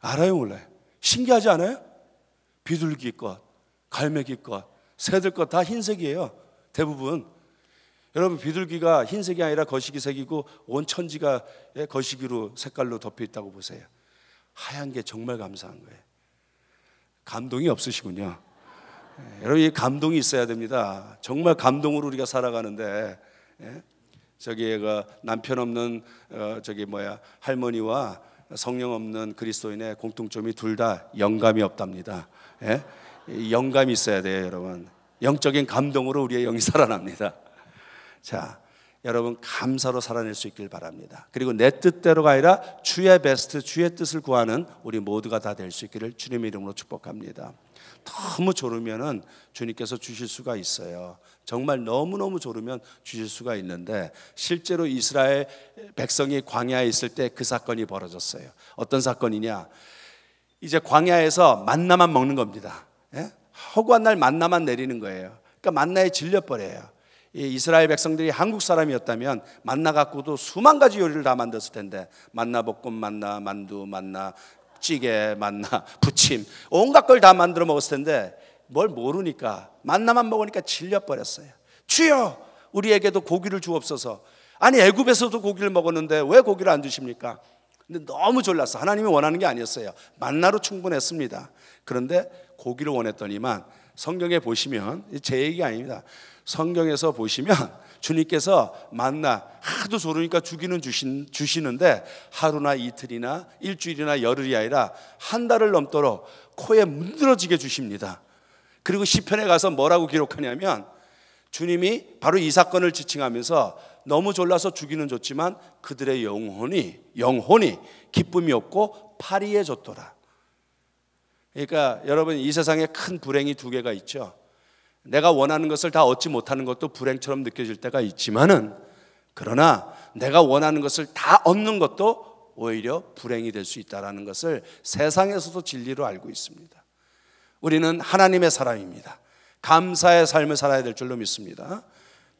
알아요, 몰라요? 신기하지 않아요? 비둘기 것, 갈매기 것, 새들 것 다 흰색이에요. 대부분. 여러분, 비둘기가 흰색이 아니라 거시기색이고 온 천지가 거시기로 색깔로 덮여 있다고 보세요. 하얀 게 정말 감사한 거예요. 감동이 없으시군요. 예, 여러분, 이 감동이 있어야 됩니다. 정말 감동으로 우리가 살아가는데, 예? 저기 남편 없는, 어, 저기 뭐야, 할머니와 성령 없는 그리스도인의 공통점이 둘 다 영감이 없답니다. 예? 영감이 있어야 돼요, 여러분. 영적인 감동으로 우리의 영이 살아납니다. 자, 여러분 감사로 살아낼 수 있길 바랍니다. 그리고 내 뜻대로가 아니라 주의 베스트, 주의 뜻을 구하는 우리 모두가 다 될 수 있기를 주님의 이름으로 축복합니다. 너무 졸으면은 주님께서 주실 수가 있어요. 정말 너무너무 졸으면 주실 수가 있는데 실제로 이스라엘 백성이 광야에 있을 때 그 사건이 벌어졌어요. 어떤 사건이냐? 이제 광야에서 만나만 먹는 겁니다. 예? 허구한 날 만나만 내리는 거예요. 그러니까 만나에 질려버려요. 이스라엘 백성들이 한국 사람이었다면 만나 갖고도 수만 가지 요리를 다 만들었을 텐데 만나 볶음 만나 만두 만나 찌개 만나 부침 온갖 걸 다 만들어 먹었을 텐데 뭘 모르니까 만나만 먹으니까 질려 버렸어요. 주여 우리에게도 고기를 주옵소서. 아니 애굽에서도 고기를 먹었는데 왜 고기를 안 주십니까? 근데 너무 졸랐어. 하나님이 원하는 게 아니었어요. 만나로 충분했습니다. 그런데 고기를 원했더니만 성경에 보시면 제 얘기 아닙니다. 성경에서 보시면 주님께서 만나 하도 조르니까 주기는 주신, 주시는데 하루나 이틀이나 일주일이나 열흘이 아니라 한 달을 넘도록 코에 문드러지게 주십니다. 그리고 시편에 가서 뭐라고 기록하냐면 주님이 바로 이 사건을 지칭하면서 너무 졸라서 죽이는 좋지만 그들의 영혼이 영혼이 기쁨이 없고 파리에졌더라 그러니까 여러분 이 세상에 큰 불행이 두 개가 있죠. 내가 원하는 것을 다 얻지 못하는 것도 불행처럼 느껴질 때가 있지만은 그러나 내가 원하는 것을 다 얻는 것도 오히려 불행이 될 수 있다라는 것을 세상에서도 진리로 알고 있습니다. 우리는 하나님의 사람입니다. 감사의 삶을 살아야 될 줄로 믿습니다.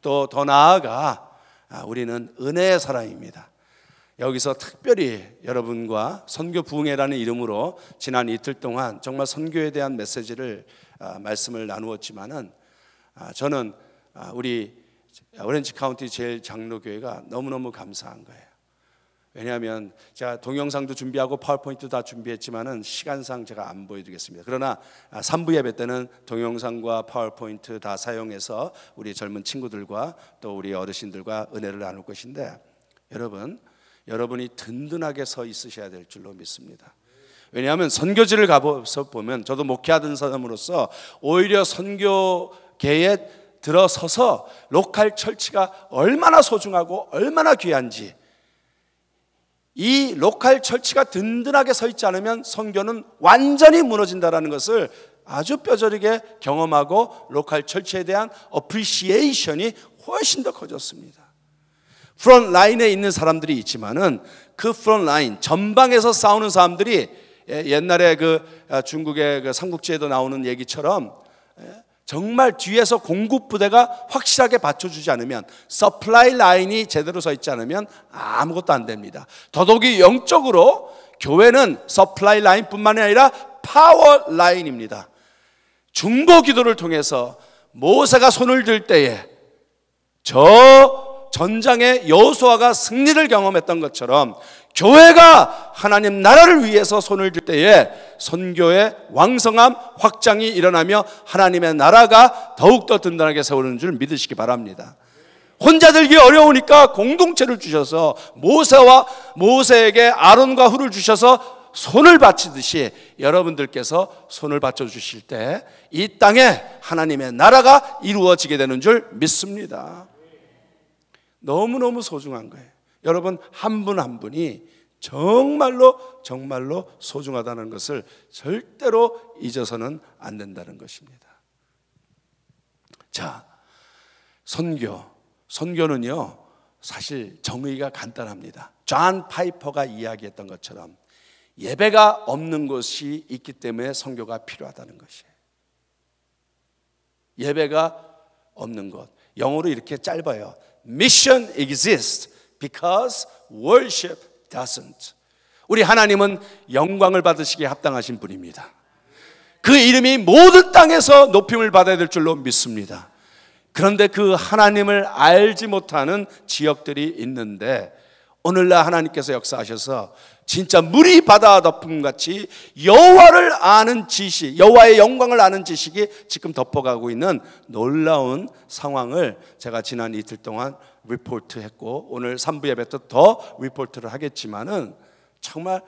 또 더 나아가 아, 우리는 은혜의 사람입니다. 여기서 특별히 여러분과 선교 부흥회라는 이름으로 지난 이틀 동안 정말 선교에 대한 메시지를 아, 말씀을 나누었지만은 아, 저는 우리 오렌지 카운티 제일 장로교회가 너무너무 감사한 거예요. 왜냐하면 제가 동영상도 준비하고 파워포인트도 다 준비했지만은 시간상 제가 안 보여드리겠습니다. 그러나 3부 아, 예배 때는 동영상과 파워포인트 다 사용해서 우리 젊은 친구들과 또 우리 어르신들과 은혜를 나눌 것인데 여러분 여러분이 든든하게 서 있으셔야 될 줄로 믿습니다. 왜냐하면 선교지를 가서 보면 저도 목회하던 사람으로서 오히려 선교계에 들어서서 로컬 철치가 얼마나 소중하고 얼마나 귀한지 이 로컬 철치가 든든하게 서 있지 않으면 선교는 완전히 무너진다라는 것을 아주 뼈저리게 경험하고 로컬 철치에 대한 어프리시에이션이 훨씬 더 커졌습니다. 프론 라인에 있는 사람들이 있지만은 그 프론 라인 전방에서 싸우는 사람들이 예, 옛날에 그 아, 중국의 그 삼국지에도 나오는 얘기처럼 예, 정말 뒤에서 공급 부대가 확실하게 받쳐주지 않으면 서플라이 라인이 제대로 서 있지 않으면 아무것도 안 됩니다. 더더욱이 영적으로 교회는 서플라이 라인뿐만이 아니라 파워 라인입니다. 중보 기도를 통해서 모세가 손을 들 때에 저 전장의 여호수아가 승리를 경험했던 것처럼 교회가 하나님 나라를 위해서 손을 들 때에 선교의 왕성함 확장이 일어나며 하나님의 나라가 더욱더 든든하게 세우는 줄 믿으시기 바랍니다. 혼자 들기 어려우니까 공동체를 주셔서 모세와 모세에게 아론과 후를 주셔서 손을 바치듯이 여러분들께서 손을 받쳐 주실 때 이 땅에 하나님의 나라가 이루어지게 되는 줄 믿습니다. 너무너무 소중한 거예요. 여러분 한 분 한 분이 정말로 정말로 소중하다는 것을 절대로 잊어서는 안 된다는 것입니다. 자, 선교. 선교는요, 사실 정의가 간단합니다. 존 파이퍼가 이야기했던 것처럼 예배가 없는 곳이 있기 때문에 선교가 필요하다는 것이에요. 예배가 없는 곳. 영어로 이렇게 짧아요. Mission exists because worship doesn't. 우리 하나님은 영광을 받으시기에 합당하신 분입니다. 그 이름이 모든 땅에서 높임을 받아야 될 줄로 믿습니다. 그런데 그 하나님을 알지 못하는 지역들이 있는데 오늘날 하나님께서 역사하셔서 진짜 물이 바다 덮음같이 여호와를 아는 지식, 여호와의 영광을 아는 지식이 지금 덮어가고 있는 놀라운 상황을 제가 지난 이틀 동안 리포트 했고 오늘 3부 예배 도더 리포트를 하겠지만은 정말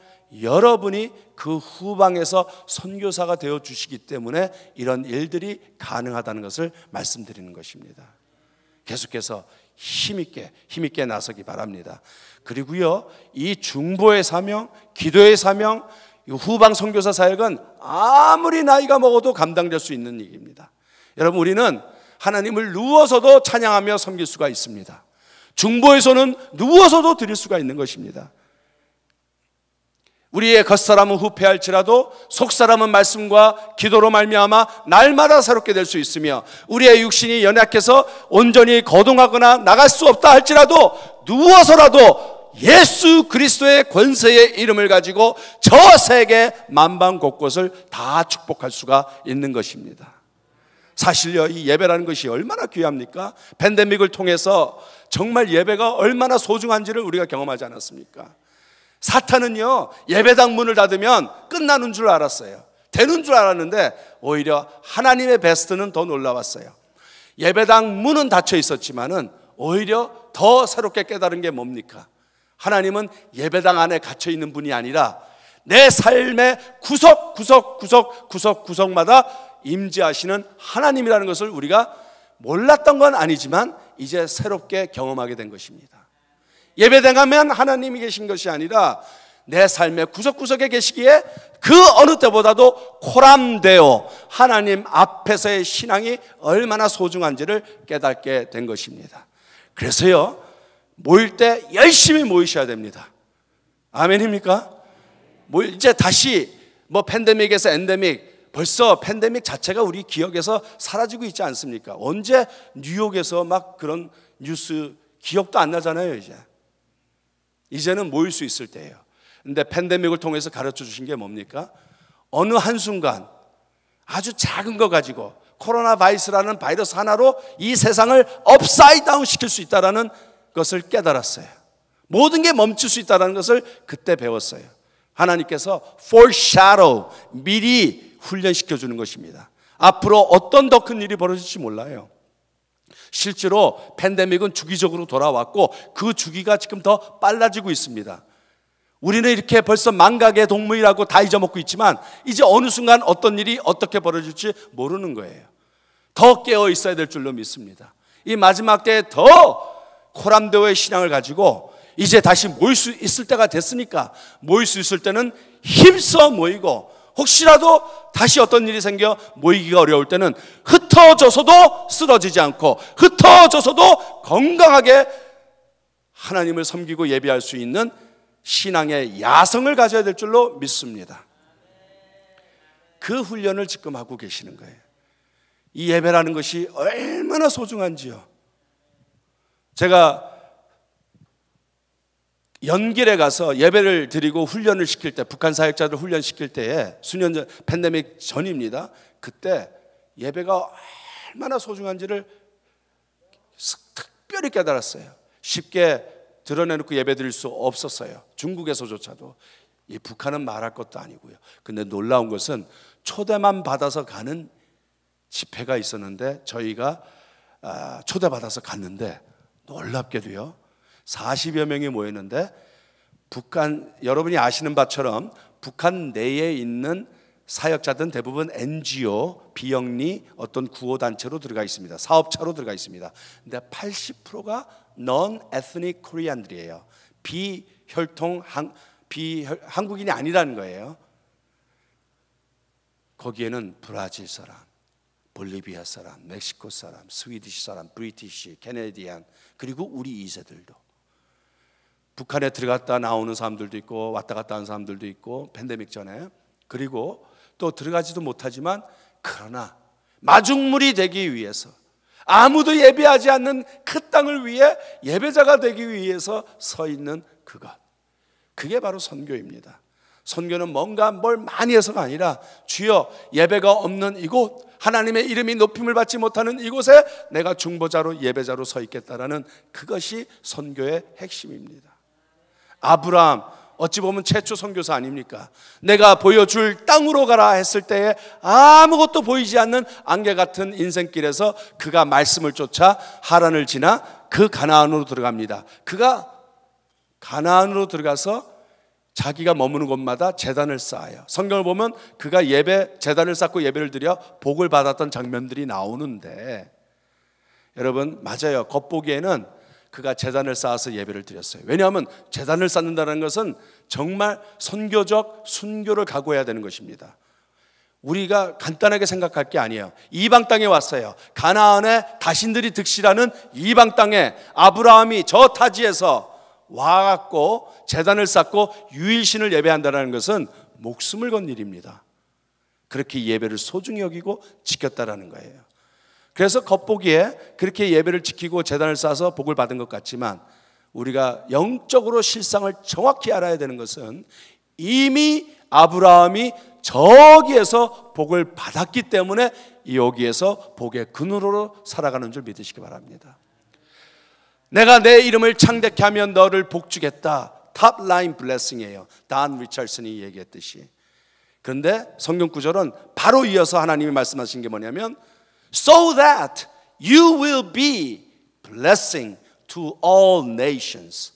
여러분이 그 후방에서 선교사가 되어 주시기 때문에 이런 일들이 가능하다는 것을 말씀드리는 것입니다. 계속해서 힘있게, 힘있게 나서기 바랍니다. 그리고요, 이 중보의 사명, 기도의 사명, 후방 선교사 사역은 아무리 나이가 먹어도 감당될 수 있는 일입니다. 여러분, 우리는 하나님을 누워서도 찬양하며 섬길 수가 있습니다. 중보에서는 누워서도 드릴 수가 있는 것입니다. 우리의 겉사람은 후패할지라도 속사람은 말씀과 기도로 말미암아 날마다 새롭게 될 수 있으며 우리의 육신이 연약해서 온전히 거동하거나 나갈 수 없다 할지라도 누워서라도 예수 그리스도의 권세의 이름을 가지고 저 세계 만방 곳곳을 다 축복할 수가 있는 것입니다. 사실요, 이 예배라는 것이 얼마나 귀합니까? 팬데믹을 통해서 정말 예배가 얼마나 소중한지를 우리가 경험하지 않았습니까? 사탄은요, 예배당 문을 닫으면 끝나는 줄 알았어요. 되는 줄 알았는데 오히려 하나님의 베스트는 더 놀라웠어요. 예배당 문은 닫혀 있었지만은 오히려 더 새롭게 깨달은 게 뭡니까? 하나님은 예배당 안에 갇혀 있는 분이 아니라 내 삶의 구석, 구석, 구석, 구석, 구석마다 임재하시는 하나님이라는 것을 우리가 몰랐던 건 아니지만 이제 새롭게 경험하게 된 것입니다. 예배당 가면 하나님이 계신 것이 아니라 내 삶의 구석구석에 계시기에 그 어느 때보다도 코람되어 하나님 앞에서의 신앙이 얼마나 소중한지를 깨닫게 된 것입니다. 그래서요, 모일 때 열심히 모이셔야 됩니다. 아멘입니까? 뭐 이제 다시 뭐 팬데믹에서 엔데믹 벌써 팬데믹 자체가 우리 기억에서 사라지고 있지 않습니까? 언제 뉴욕에서 막 그런 뉴스 기억도 안 나잖아요, 이제. 이제는 모일 수 있을 때예요. 근데 팬데믹을 통해서 가르쳐 주신 게 뭡니까? 어느 한순간 아주 작은 거 가지고 코로나 바이러스라는 바이러스 하나로 이 세상을 업사이드 다운 시킬 수 있다라는 것을 깨달았어요. 모든 게 멈출 수 있다는 라 것을 그때 배웠어요. 하나님께서 foreshadow, 미리 훈련시켜 주는 것입니다. 앞으로 어떤 더 큰 일이 벌어질지 몰라요. 실제로 팬데믹은 주기적으로 돌아왔고 그 주기가 지금 더 빨라지고 있습니다. 우리는 이렇게 벌써 망각의 동물이라고 다 잊어먹고 있지만 이제 어느 순간 어떤 일이 어떻게 벌어질지 모르는 거예요. 더 깨어 있어야 될 줄로 믿습니다. 이 마지막 때에 더 코람데오의 신앙을 가지고 이제 다시 모일 수 있을 때가 됐으니까 모일 수 있을 때는 힘써 모이고 혹시라도 다시 어떤 일이 생겨 모이기가 어려울 때는 흩어져서도 쓰러지지 않고 흩어져서도 건강하게 하나님을 섬기고 예배할 수 있는 신앙의 야성을 가져야 될 줄로 믿습니다. 그 훈련을 지금 하고 계시는 거예요. 이 예배라는 것이 얼마나 소중한지요. 제가 연길에 가서 예배를 드리고 훈련을 시킬 때 북한 사역자들 훈련시킬 때에 수년 전 팬데믹 전입니다. 그때 예배가 얼마나 소중한지를 특별히 깨달았어요. 쉽게 드러내놓고 예배 드릴 수 없었어요. 중국에서조차도 이 북한은 말할 것도 아니고요. 근데 놀라운 것은 초대만 받아서 가는 집회가 있었는데 저희가 아, 초대받아서 갔는데 놀랍게도요. 40여 명이 모였는데 북한 여러분이 아시는 바처럼 북한 내에 있는 사역자들은 대부분 NGO, 비영리 어떤 구호 단체로 들어가 있습니다. 사업차로 들어가 있습니다. 근데 80%가 non ethnic Korean들이에요. 비혈통 한, 비 한국인이 아니라는 거예요. 거기에는 브라질 사람, 볼리비아 사람, 멕시코 사람, 스위디시 사람, 브리티시, 캐네디안 그리고 우리 이세들도 북한에 들어갔다 나오는 사람들도 있고 왔다 갔다 하는 사람들도 있고 팬데믹 전에 그리고 또 들어가지도 못하지만 그러나 마중물이 되기 위해서 아무도 예배하지 않는 그 땅을 위해 예배자가 되기 위해서 서 있는 그것. 그게 바로 선교입니다. 선교는 뭔가 뭘 많이 해서가 아니라 주여 예배가 없는 이곳, 하나님의 이름이 높임을 받지 못하는 이곳에 내가 중보자로 예배자로 서 있겠다라는 그것이 선교의 핵심입니다. 아브라함 어찌 보면 최초 선교사 아닙니까? 내가 보여줄 땅으로 가라 했을 때에 아무것도 보이지 않는 안개 같은 인생길에서 그가 말씀을 쫓아 하란을 지나 그 가나안으로 들어갑니다. 그가 가나안으로 들어가서 자기가 머무는 곳마다 재단을 쌓아요. 성경을 보면 그가 예배 재단을 쌓고 예배를 드려 복을 받았던 장면들이 나오는데 여러분 맞아요. 겉보기에는 그가 재단을 쌓아서 예배를 드렸어요. 왜냐하면 재단을 쌓는다는 것은 정말 선교적 순교를 각오해야 되는 것입니다. 우리가 간단하게 생각할 게 아니에요. 이방 땅에 왔어요. 가나안에 다신들이 득실하는 이방 땅에 아브라함이 저 타지에서 와갖고 재단을 쌓고 유일신을 예배한다는 것은 목숨을 건 일입니다. 그렇게 예배를 소중히 여기고 지켰다라는 거예요. 그래서 겉보기에 그렇게 예배를 지키고 재단을 쌓아서 복을 받은 것 같지만 우리가 영적으로 실상을 정확히 알아야 되는 것은 이미 아브라함이 저기에서 복을 받았기 때문에 여기에서 복의 근으로 살아가는 줄 믿으시기 바랍니다. 내가 내 이름을 창대케 하면 너를 복 주겠다. 탑라인 블레싱이에요. 단 리찰슨이 얘기했듯이. 그런데 성경 구절은 바로 이어서 하나님이 말씀하신 게 뭐냐면 so that you will be blessing to all nations.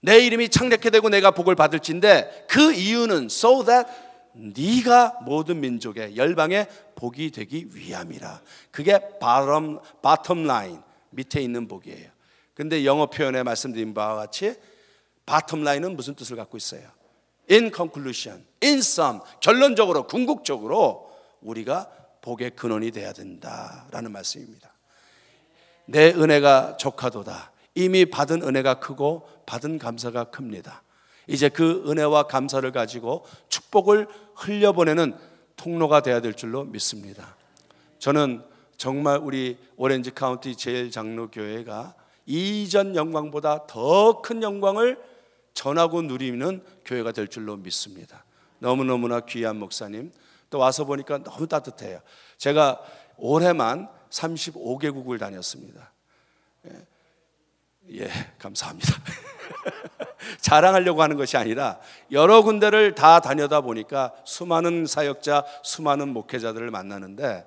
내 이름이 창략해 되고 내가 복을 받을진데 그 이유는 so that 네가 모든 민족의 열방의 복이 되기 위함이라. 그게 바텀 바텀 라인 밑에 있는 복이에요. 근데 영어 표현에 말씀드린 바와 같이 바텀 라인은 무슨 뜻을 갖고 있어요? In conclusion, in sum, 결론적으로 궁극적으로 우리가 복의 근원이 되어야 된다라는 말씀입니다. 내 은혜가 적하도다. 이미 받은 은혜가 크고 받은 감사가 큽니다. 이제 그 은혜와 감사를 가지고 축복을 흘려보내는 통로가 되어야 될 줄로 믿습니다. 저는 정말 우리 오렌지 카운티 제일 장로 교회가 이전 영광보다 더 큰 영광을 전하고 누리는 교회가 될 줄로 믿습니다. 너무너무나 귀한 목사님, 또 와서 보니까 너무 따뜻해요. 제가 올해만 35개국을 다녔습니다. 예, 예 감사합니다. 자랑하려고 하는 것이 아니라 여러 군데를 다 다녀다 보니까 수많은 사역자, 수많은 목회자들을 만나는데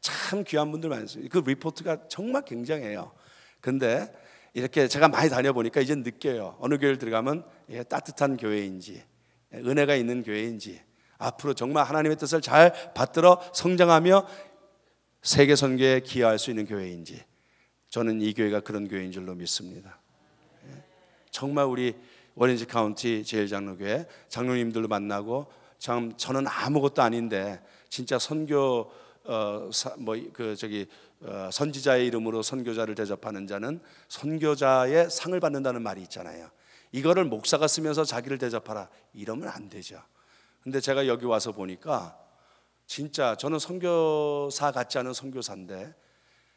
참 귀한 분들 많습니다. 그 리포트가 정말 굉장해요. 근데 이렇게 제가 많이 다녀보니까 이제 느껴요. 어느 교회를 들어가면 예, 따뜻한 교회인지, 예, 은혜가 있는 교회인지, 앞으로 정말 하나님의 뜻을 잘 받들어 성장하며 세계 선교에 기여할 수 있는 교회인지 저는 이 교회가 그런 교회인 줄로 믿습니다. 예. 정말 우리 오렌지 카운티 제일장로교회 장로님들로 만나고 참 저는 아무것도 아닌데 진짜 선교 어 뭐 그 저기 어, 선지자의 이름으로 선교자를 대접하는 자는 선교자의 상을 받는다는 말이 있잖아요. 이거를 목사가 쓰면서 자기를 대접하라 이러면 안 되죠. 근데 제가 여기 와서 보니까 진짜 저는 선교사 같지 않은 선교사인데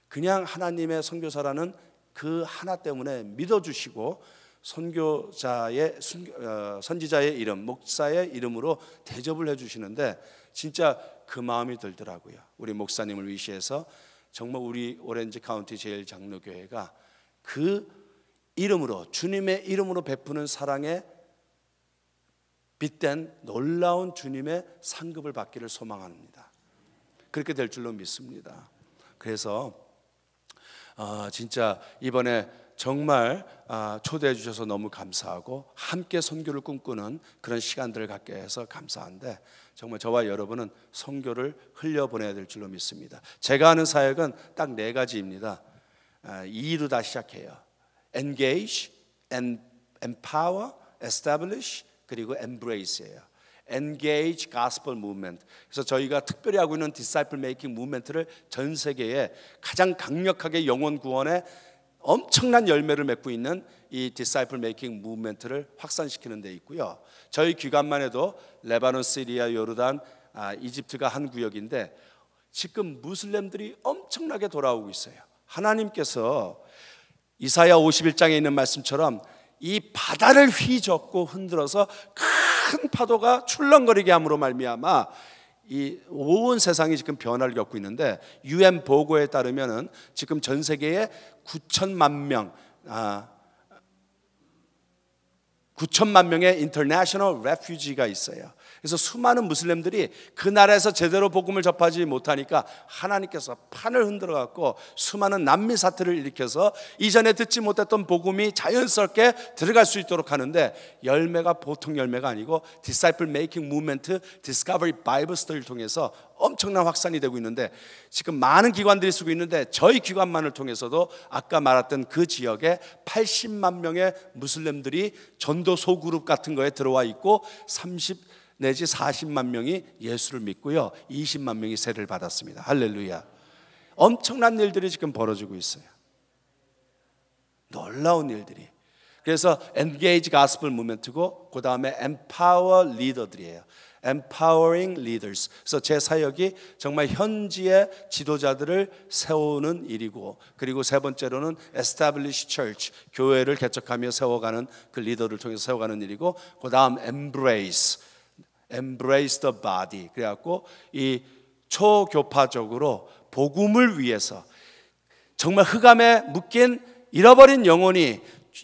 그냥 하나님의 선교사라는 그 하나 때문에 믿어주시고 선교자의 어, 선지자의 이름, 목사의 이름으로 대접을 해주시는데 진짜 그 마음이 들더라고요. 우리 목사님을 위시해서 정말 우리 오렌지 카운티 제일 장로교회가 그 이름으로 주님의 이름으로 베푸는 사랑의 빛된 놀라운 주님의 상급을 받기를 소망합니다. 그렇게 될 줄로 믿습니다. 그래서 어, 진짜 이번에 정말 어, 초대해 주셔서 너무 감사하고 함께 선교를 꿈꾸는 그런 시간들을 갖게 해서 감사한데 정말 저와 여러분은 선교를 흘려 보내야 될 줄로 믿습니다. 제가 하는 사역은 딱 네 가지입니다. 어, 아, 로다 시작해요. Engage, empower, establish, 그리고 embrace예요. engage gospel movement. 그래서 저희가 특별히 하고 있는 disciple making movement를 전 세계에 가장 강력하게 영혼 구원에 엄청난 열매를 맺고 있는 이 disciple making movement를 확산시키는 데 있고요. 저희 기관만 해도 레바논, 시리아, 요르단, 아, 이집트가 한 구역인데 지금 무슬림들이 엄청나게 돌아오고 있어요. 하나님께서 이사야 51장에 있는 말씀처럼 이 바다를 휘젓고 흔들어서 큰 파도가 출렁거리게 함으로 말미암아 이 온 세상이 지금 변화를 겪고 있는데 유엔 보고에 따르면은 지금 전 세계에 9천만 명 아, 9천만 명의 인터내셔널 레퓨지가 있어요. 그래서 수많은 무슬림들이 그 나라에서 제대로 복음을 접하지 못하니까 하나님께서 판을 흔들어 갖고 수많은 난민 사태를 일으켜서 이전에 듣지 못했던 복음이 자연스럽게 들어갈 수 있도록 하는데 열매가 보통 열매가 아니고 디사이플 메이킹 무브먼트 디스커버리 바이블 스터를 통해서 엄청난 확산이 되고 있는데 지금 많은 기관들이 쓰고 있는데 저희 기관만을 통해서도 아까 말했던 그 지역에 80만 명의 무슬림들이 전도 소그룹 같은 거에 들어와 있고 30 내지 40만 명이 예수를 믿고요. 20만 명이 세를 받았습니다. 할렐루야. 엄청난 일들이 지금 벌어지고 있어요. 놀라운 일들이. 그래서 engage gospel movement고 그다음에 empower leader들이에요. empowering leaders. 그래서 제 사역이 정말 현지의 지도자들을 세우는 일이고 그리고 세 번째로는 establish church 교회를 개척하며 세워가는 그 리더를 통해서 세워가는 일이고 그다음 embrace embrace the body. 그래갖고 이 초교파적으로 복음을 위해서 정말 흑암에 묶인 잃어버린 영혼이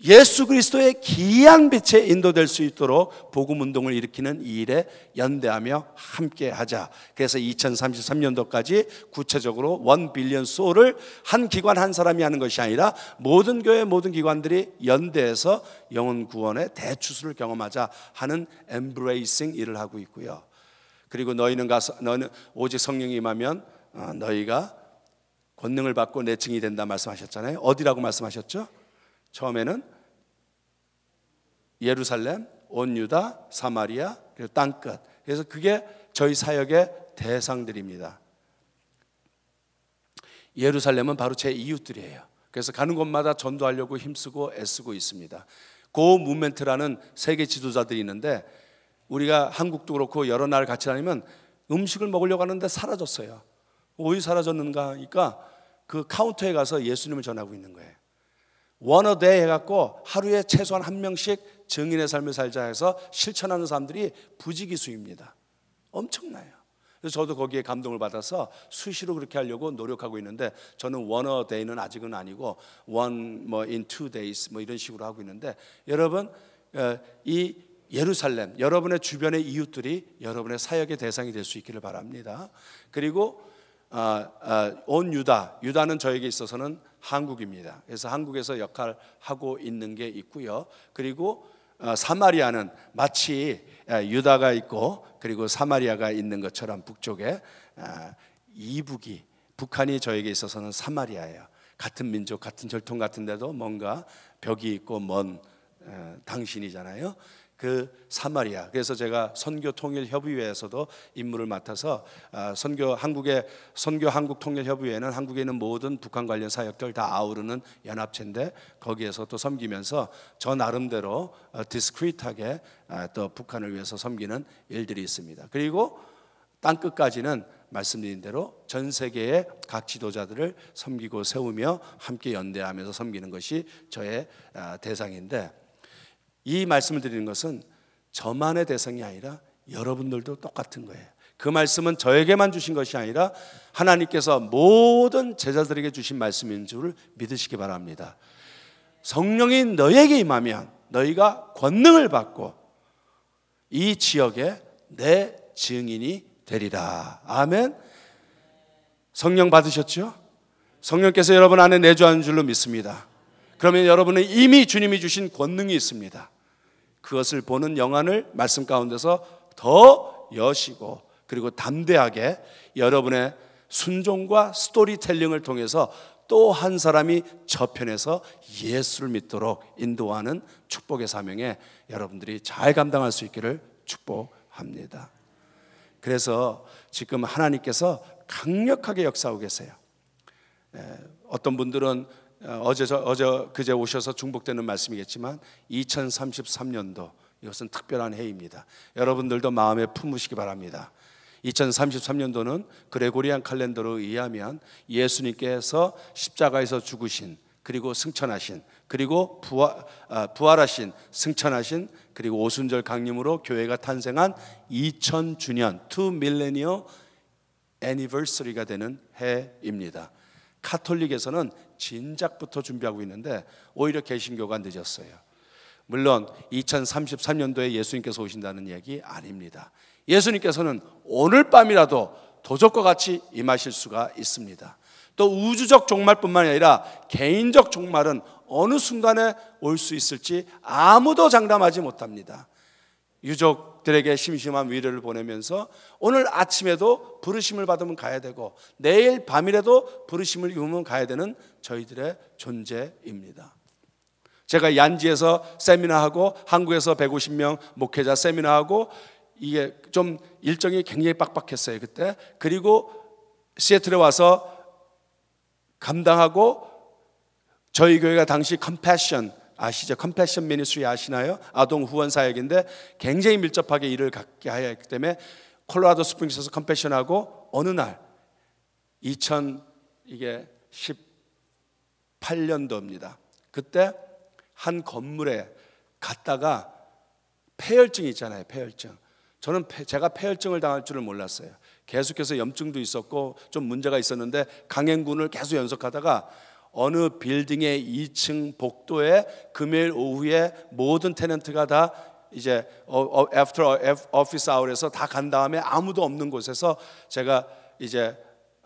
예수 그리스도의 기이한 빛에 인도될 수 있도록 복음 운동을 일으키는 이 일에 연대하며 함께 하자. 그래서 2033년도까지 구체적으로 원 빌리언 소를 한 기관 한 사람이 하는 것이 아니라 모든 교회 모든 기관들이 연대해서 영혼 구원의 대추수를 경험하자 하는 엠브레이싱 일을 하고 있고요. 그리고 너희는 가서 너는 오직 성령이 임하면 어, 너희가 권능을 받고 내 증이 된다 말씀하셨잖아요. 어디라고 말씀하셨죠? 처음에는 예루살렘, 온 유다, 사마리아, 그리고 땅끝. 그래서 그게 저희 사역의 대상들입니다. 예루살렘은 바로 제 이웃들이에요. 그래서 가는 곳마다 전도하려고 힘쓰고 애쓰고 있습니다. 고 무멘트라는 세계 지도자들이 있는데 우리가 한국도 그렇고 여러 나라를 같이 다니면 음식을 먹으려고 하는데 사라졌어요. 어디 사라졌는가 하니까 그 카운터에 가서 예수님을 전하고 있는 거예요. 원어대 해갖고 하루에 최소한 한 명씩 증인의 삶을 살자 해서 실천하는 사람들이 부지기수입니다. 엄청나요. 그래서 저도 거기에 감동을 받아서 수시로 그렇게 하려고 노력하고 있는데 저는 원어 데이는 아직은 아니고 원뭐 in two 뭐 이런 식으로 하고 있는데 여러분 어, 이 예루살렘 여러분의 주변의 이웃들이 여러분의 사역의 대상이 될 수 있기를 바랍니다. 그리고 어, 어, 온 유다 유다는 저에게 있어서는 한국입니다. 그래서 한국에서 역할하고 있는 게 있고요. 그리고 어, 사마리아는 마치 유다가 있고 그리고 사마리아가 있는 것처럼 북쪽에 어, 이북이 북한이 저에게 있어서는 사마리아예요. 같은 민족, 같은 절통 같은데도 뭔가 벽이 있고 먼 당신이잖아요. 그 사마리아. 그래서 제가 선교 통일 협의회에서도 임무를 맡아서 아, 선교 한국의 선교 한국 통일 협의회는 한국에 있는 모든 북한 관련 사역들 다 아우르는 연합체인데 거기에서 또 섬기면서 저 나름대로 디스크리트하게 어, 아, 또 북한을 위해서 섬기는 일들이 있습니다. 그리고 땅 끝까지는 말씀드린 대로 전 세계의 각 지도자들을 섬기고 세우며 함께 연대하면서 섬기는 것이 저의 아, 대상인데 이 말씀을 드리는 것은 저만의 대상이 아니라 여러분들도 똑같은 거예요. 그 말씀은 저에게만 주신 것이 아니라 하나님께서 모든 제자들에게 주신 말씀인 줄 믿으시기 바랍니다. 성령이 너에게 임하면 너희가 권능을 받고 이 지역에 내 증인이 되리라. 아멘. 성령 받으셨죠? 성령께서 여러분 안에 내주하는 줄로 믿습니다. 그러면 여러분은 이미 주님이 주신 권능이 있습니다. 그것을 보는 영안을 말씀 가운데서 더 여시고 그리고 담대하게 여러분의 순종과 스토리텔링을 통해서 또 한 사람이 저편에서 예수를 믿도록 인도하는 축복의 사명에 여러분들이 잘 감당할 수 있기를 축복합니다. 그래서 지금 하나님께서 강력하게 역사하고 계세요. 어떤 분들은 어, 어제 어제 그제 오셔서 중복되는 말씀이겠지만 2033년도 이것은 특별한 해입니다. 여러분들도 마음에 품으시기 바랍니다. 2033년도는 그레고리안 칼렌더로 의하면 예수님께서 십자가에서 죽으신 그리고 승천하신 그리고 부활, 아, 부활하신 승천하신 그리고 오순절 강림으로 교회가 탄생한 2000주년 2 밀레니어 애니버서리가 되는 해입니다. 카톨릭에서는 진작부터 준비하고 있는데 오히려 개신교가 늦었어요. 물론 2033년도에 예수님께서 오신다는 얘기 아닙니다. 예수님께서는 오늘 밤이라도 도적과 같이 임하실 수가 있습니다. 또 우주적 종말뿐만 아니라 개인적 종말은 어느 순간에 올 수 있을지 아무도 장담하지 못합니다. 유족들에게 심심한 위로를 보내면서 오늘 아침에도 부르심을 받으면 가야 되고 내일 밤이라도 부르심을 입으면 가야 되는 저희들의 존재입니다. 제가 얀지에서 세미나하고 한국에서 150명 목회자 세미나하고 이게 좀 일정이 굉장히 빡빡했어요 그때 그리고 시애틀에 와서 감당하고 저희 교회가 당시 컴패션 아시죠? 컴패션 미니스트리 아시나요? 아동 후원 사역인데 굉장히 밀접하게 일을 갖게 하였기 때문에 콜로라도 스프링스에서 컴패션하고 어느 날 2000, 이게 18년도입니다. 그때 한 건물에 갔다가 폐혈증이 있잖아요. 폐혈증. 저는 폐, 제가 폐혈증을 당할 줄을 몰랐어요. 계속해서 염증도 있었고 좀 문제가 있었는데 강행군을 계속 연속하다가 어느 빌딩의 2층 복도에 금요일 오후에 모든 테넌트가 다 이제 어, 어, after office hour에서 다 간 다음에 아무도 없는 곳에서 제가 이제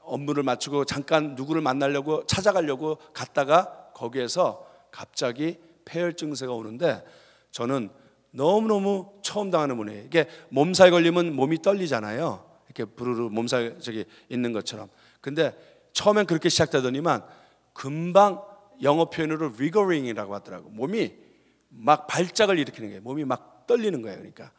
업무를 마치고 잠깐 누구를 만나려고 찾아가려고 갔다가 거기에서 갑자기 폐혈 증세가 오는데 저는 너무너무 처음 당하는 분이 이게 몸살 걸리면 몸이 떨리잖아요. 이렇게 부르르 몸살 저기 있는 것처럼. 근데 처음엔 그렇게 시작되더니만 금방 영어 표현으로 위거링이라고 하더라고. 몸이 막 발작을 일으키는 거예요. 몸이 막 떨리는 거예요. 그러니까.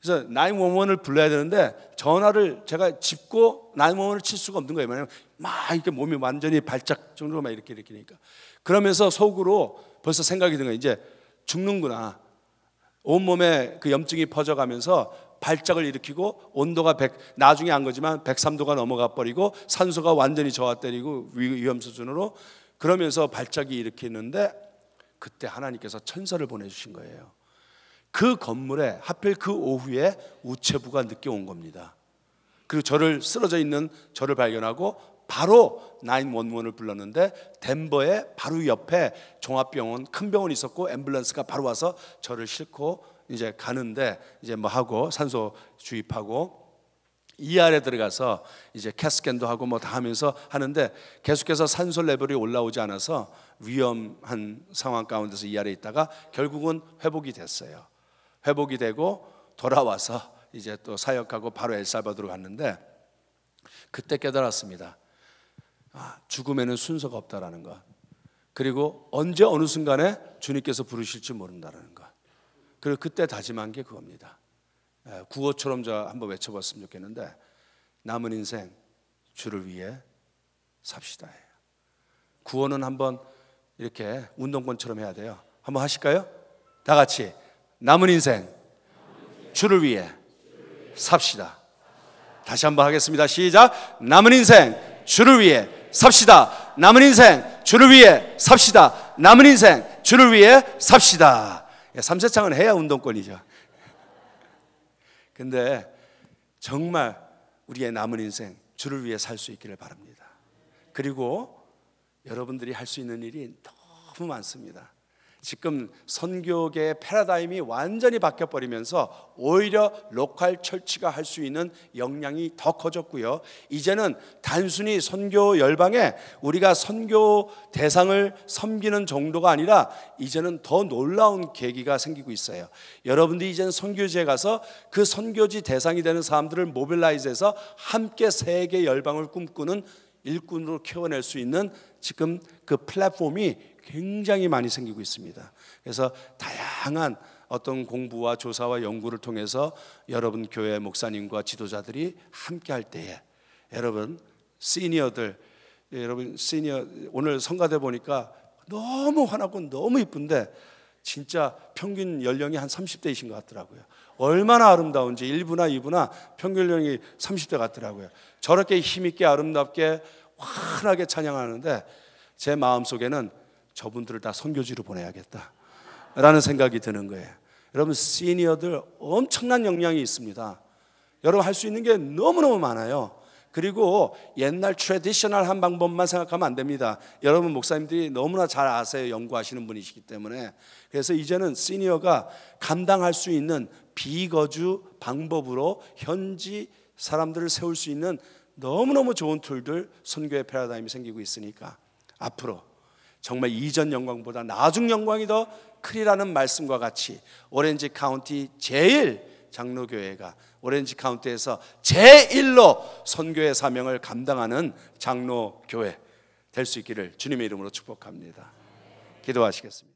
그래서 911을 불러야 되는데 전화를 제가 짚고 911을 칠 수가 없는 거예요. 왜냐면 막 이렇게 몸이 완전히 발작 정도로만 이렇게 일으키니까. 그러면서 속으로 벌써 생각이 든 거예요. 이제 죽는구나. 온몸에 그 염증이 퍼져가면서 발작을 일으키고 온도가 100, 나중에 안 거지만 103도가 넘어가 버리고 산소가 완전히 저하 때리고 위험 수준으로 그러면서 발작이 일으키는데 그때 하나님께서 천사를 보내주신 거예요. 그 건물에 하필 그 오후에 우체부가 늦게 온 겁니다. 그리고 저를 쓰러져 있는 저를 발견하고 바로 911을 불렀는데 덴버의 바로 옆에 종합병원 큰 병원이 있었고 앰뷸런스가 바로 와서 저를 싣고 이제 가는데 이제 뭐 하고 산소 주입하고 이아에 들어가서 이제 캐스캔도 하고 뭐 다 하면서 하는데 계속해서 산소 레벨이 올라오지 않아서 위험한 상황 가운데서 이아에 있다가 결국은 회복이 됐어요. 회복이 되고 돌아와서 이제 또 사역하고 바로 엘살바도로 갔는데 그때 깨달았습니다. 아, 죽음에는 순서가 없다라는 것. 그리고 언제 어느 순간에 주님께서 부르실지 모른다라는 것. 그리고 그때 다짐한 게 그겁니다. 예, 구호처럼 저 한번 외쳐봤으면 좋겠는데 남은 인생 주를 위해 삽시다. 예. 구호는 한번 이렇게 운동권처럼 해야 돼요. 한번 하실까요? 다 같이 남은 인생 주를 위해 삽시다. 다시 한번 하겠습니다. 시작. 남은 인생 주를 위해 삽시다. 남은 인생 주를 위해 삽시다. 남은 인생 주를 위해 삽시다. 예, 삼세창은 해야 운동권이죠. 근데 정말 우리의 남은 인생 주를 위해 살 수 있기를 바랍니다. 그리고 여러분들이 할 수 있는 일이 너무 많습니다. 지금 선교계의 패러다임이 완전히 바뀌어버리면서 오히려 로컬 철치가 할 수 있는 역량이 더 커졌고요. 이제는 단순히 선교 열방에 우리가 선교 대상을 섬기는 정도가 아니라 이제는 더 놀라운 계기가 생기고 있어요. 여러분들이 제는 선교지에 가서 그 선교지 대상이 되는 사람들을 모빌라이즈해서 함께 세계 열방을 꿈꾸는 일꾼으로 키워낼 수 있는 지금 그 플랫폼이 굉장히 많이 생기고 있습니다. 그래서 다양한 어떤 공부와 조사와 연구를 통해서 여러분 교회 목사님과 지도자들이 함께 할 때에 여러분 시니어들 여러분 시니어 오늘 성가대 보니까 너무 환하고 너무 이쁜데 진짜 평균 연령이 한 30대이신 것 같더라고요. 얼마나 아름다운지 1부나 2부나 평균 연령이 30대 같더라고요. 저렇게 힘있게 아름답게 환하게 찬양하는데 제 마음속에는 저분들을 다 선교지로 보내야겠다. 라는 생각이 드는 거예요. 여러분, 시니어들 엄청난 역량이 있습니다. 여러분, 할 수 있는 게 너무너무 많아요. 그리고 옛날 트레디셔널 한 방법만 생각하면 안 됩니다. 여러분 목사님들이 너무나 잘 아세요. 연구하시는 분이시기 때문에. 그래서 이제는 시니어가 감당할 수 있는 비거주 방법으로 현지 사람들을 세울 수 있는 너무너무 좋은 툴들 선교의 패러다임이 생기고 있으니까 앞으로 정말 이전 영광보다 나중 영광이 더 크리라는 말씀과 같이 오렌지 카운티 제일 장로교회가 오렌지 카운티에서 제일로 선교의 사명을 감당하는 장로교회 될 수 있기를 주님의 이름으로 축복합니다. 기도하시겠습니다.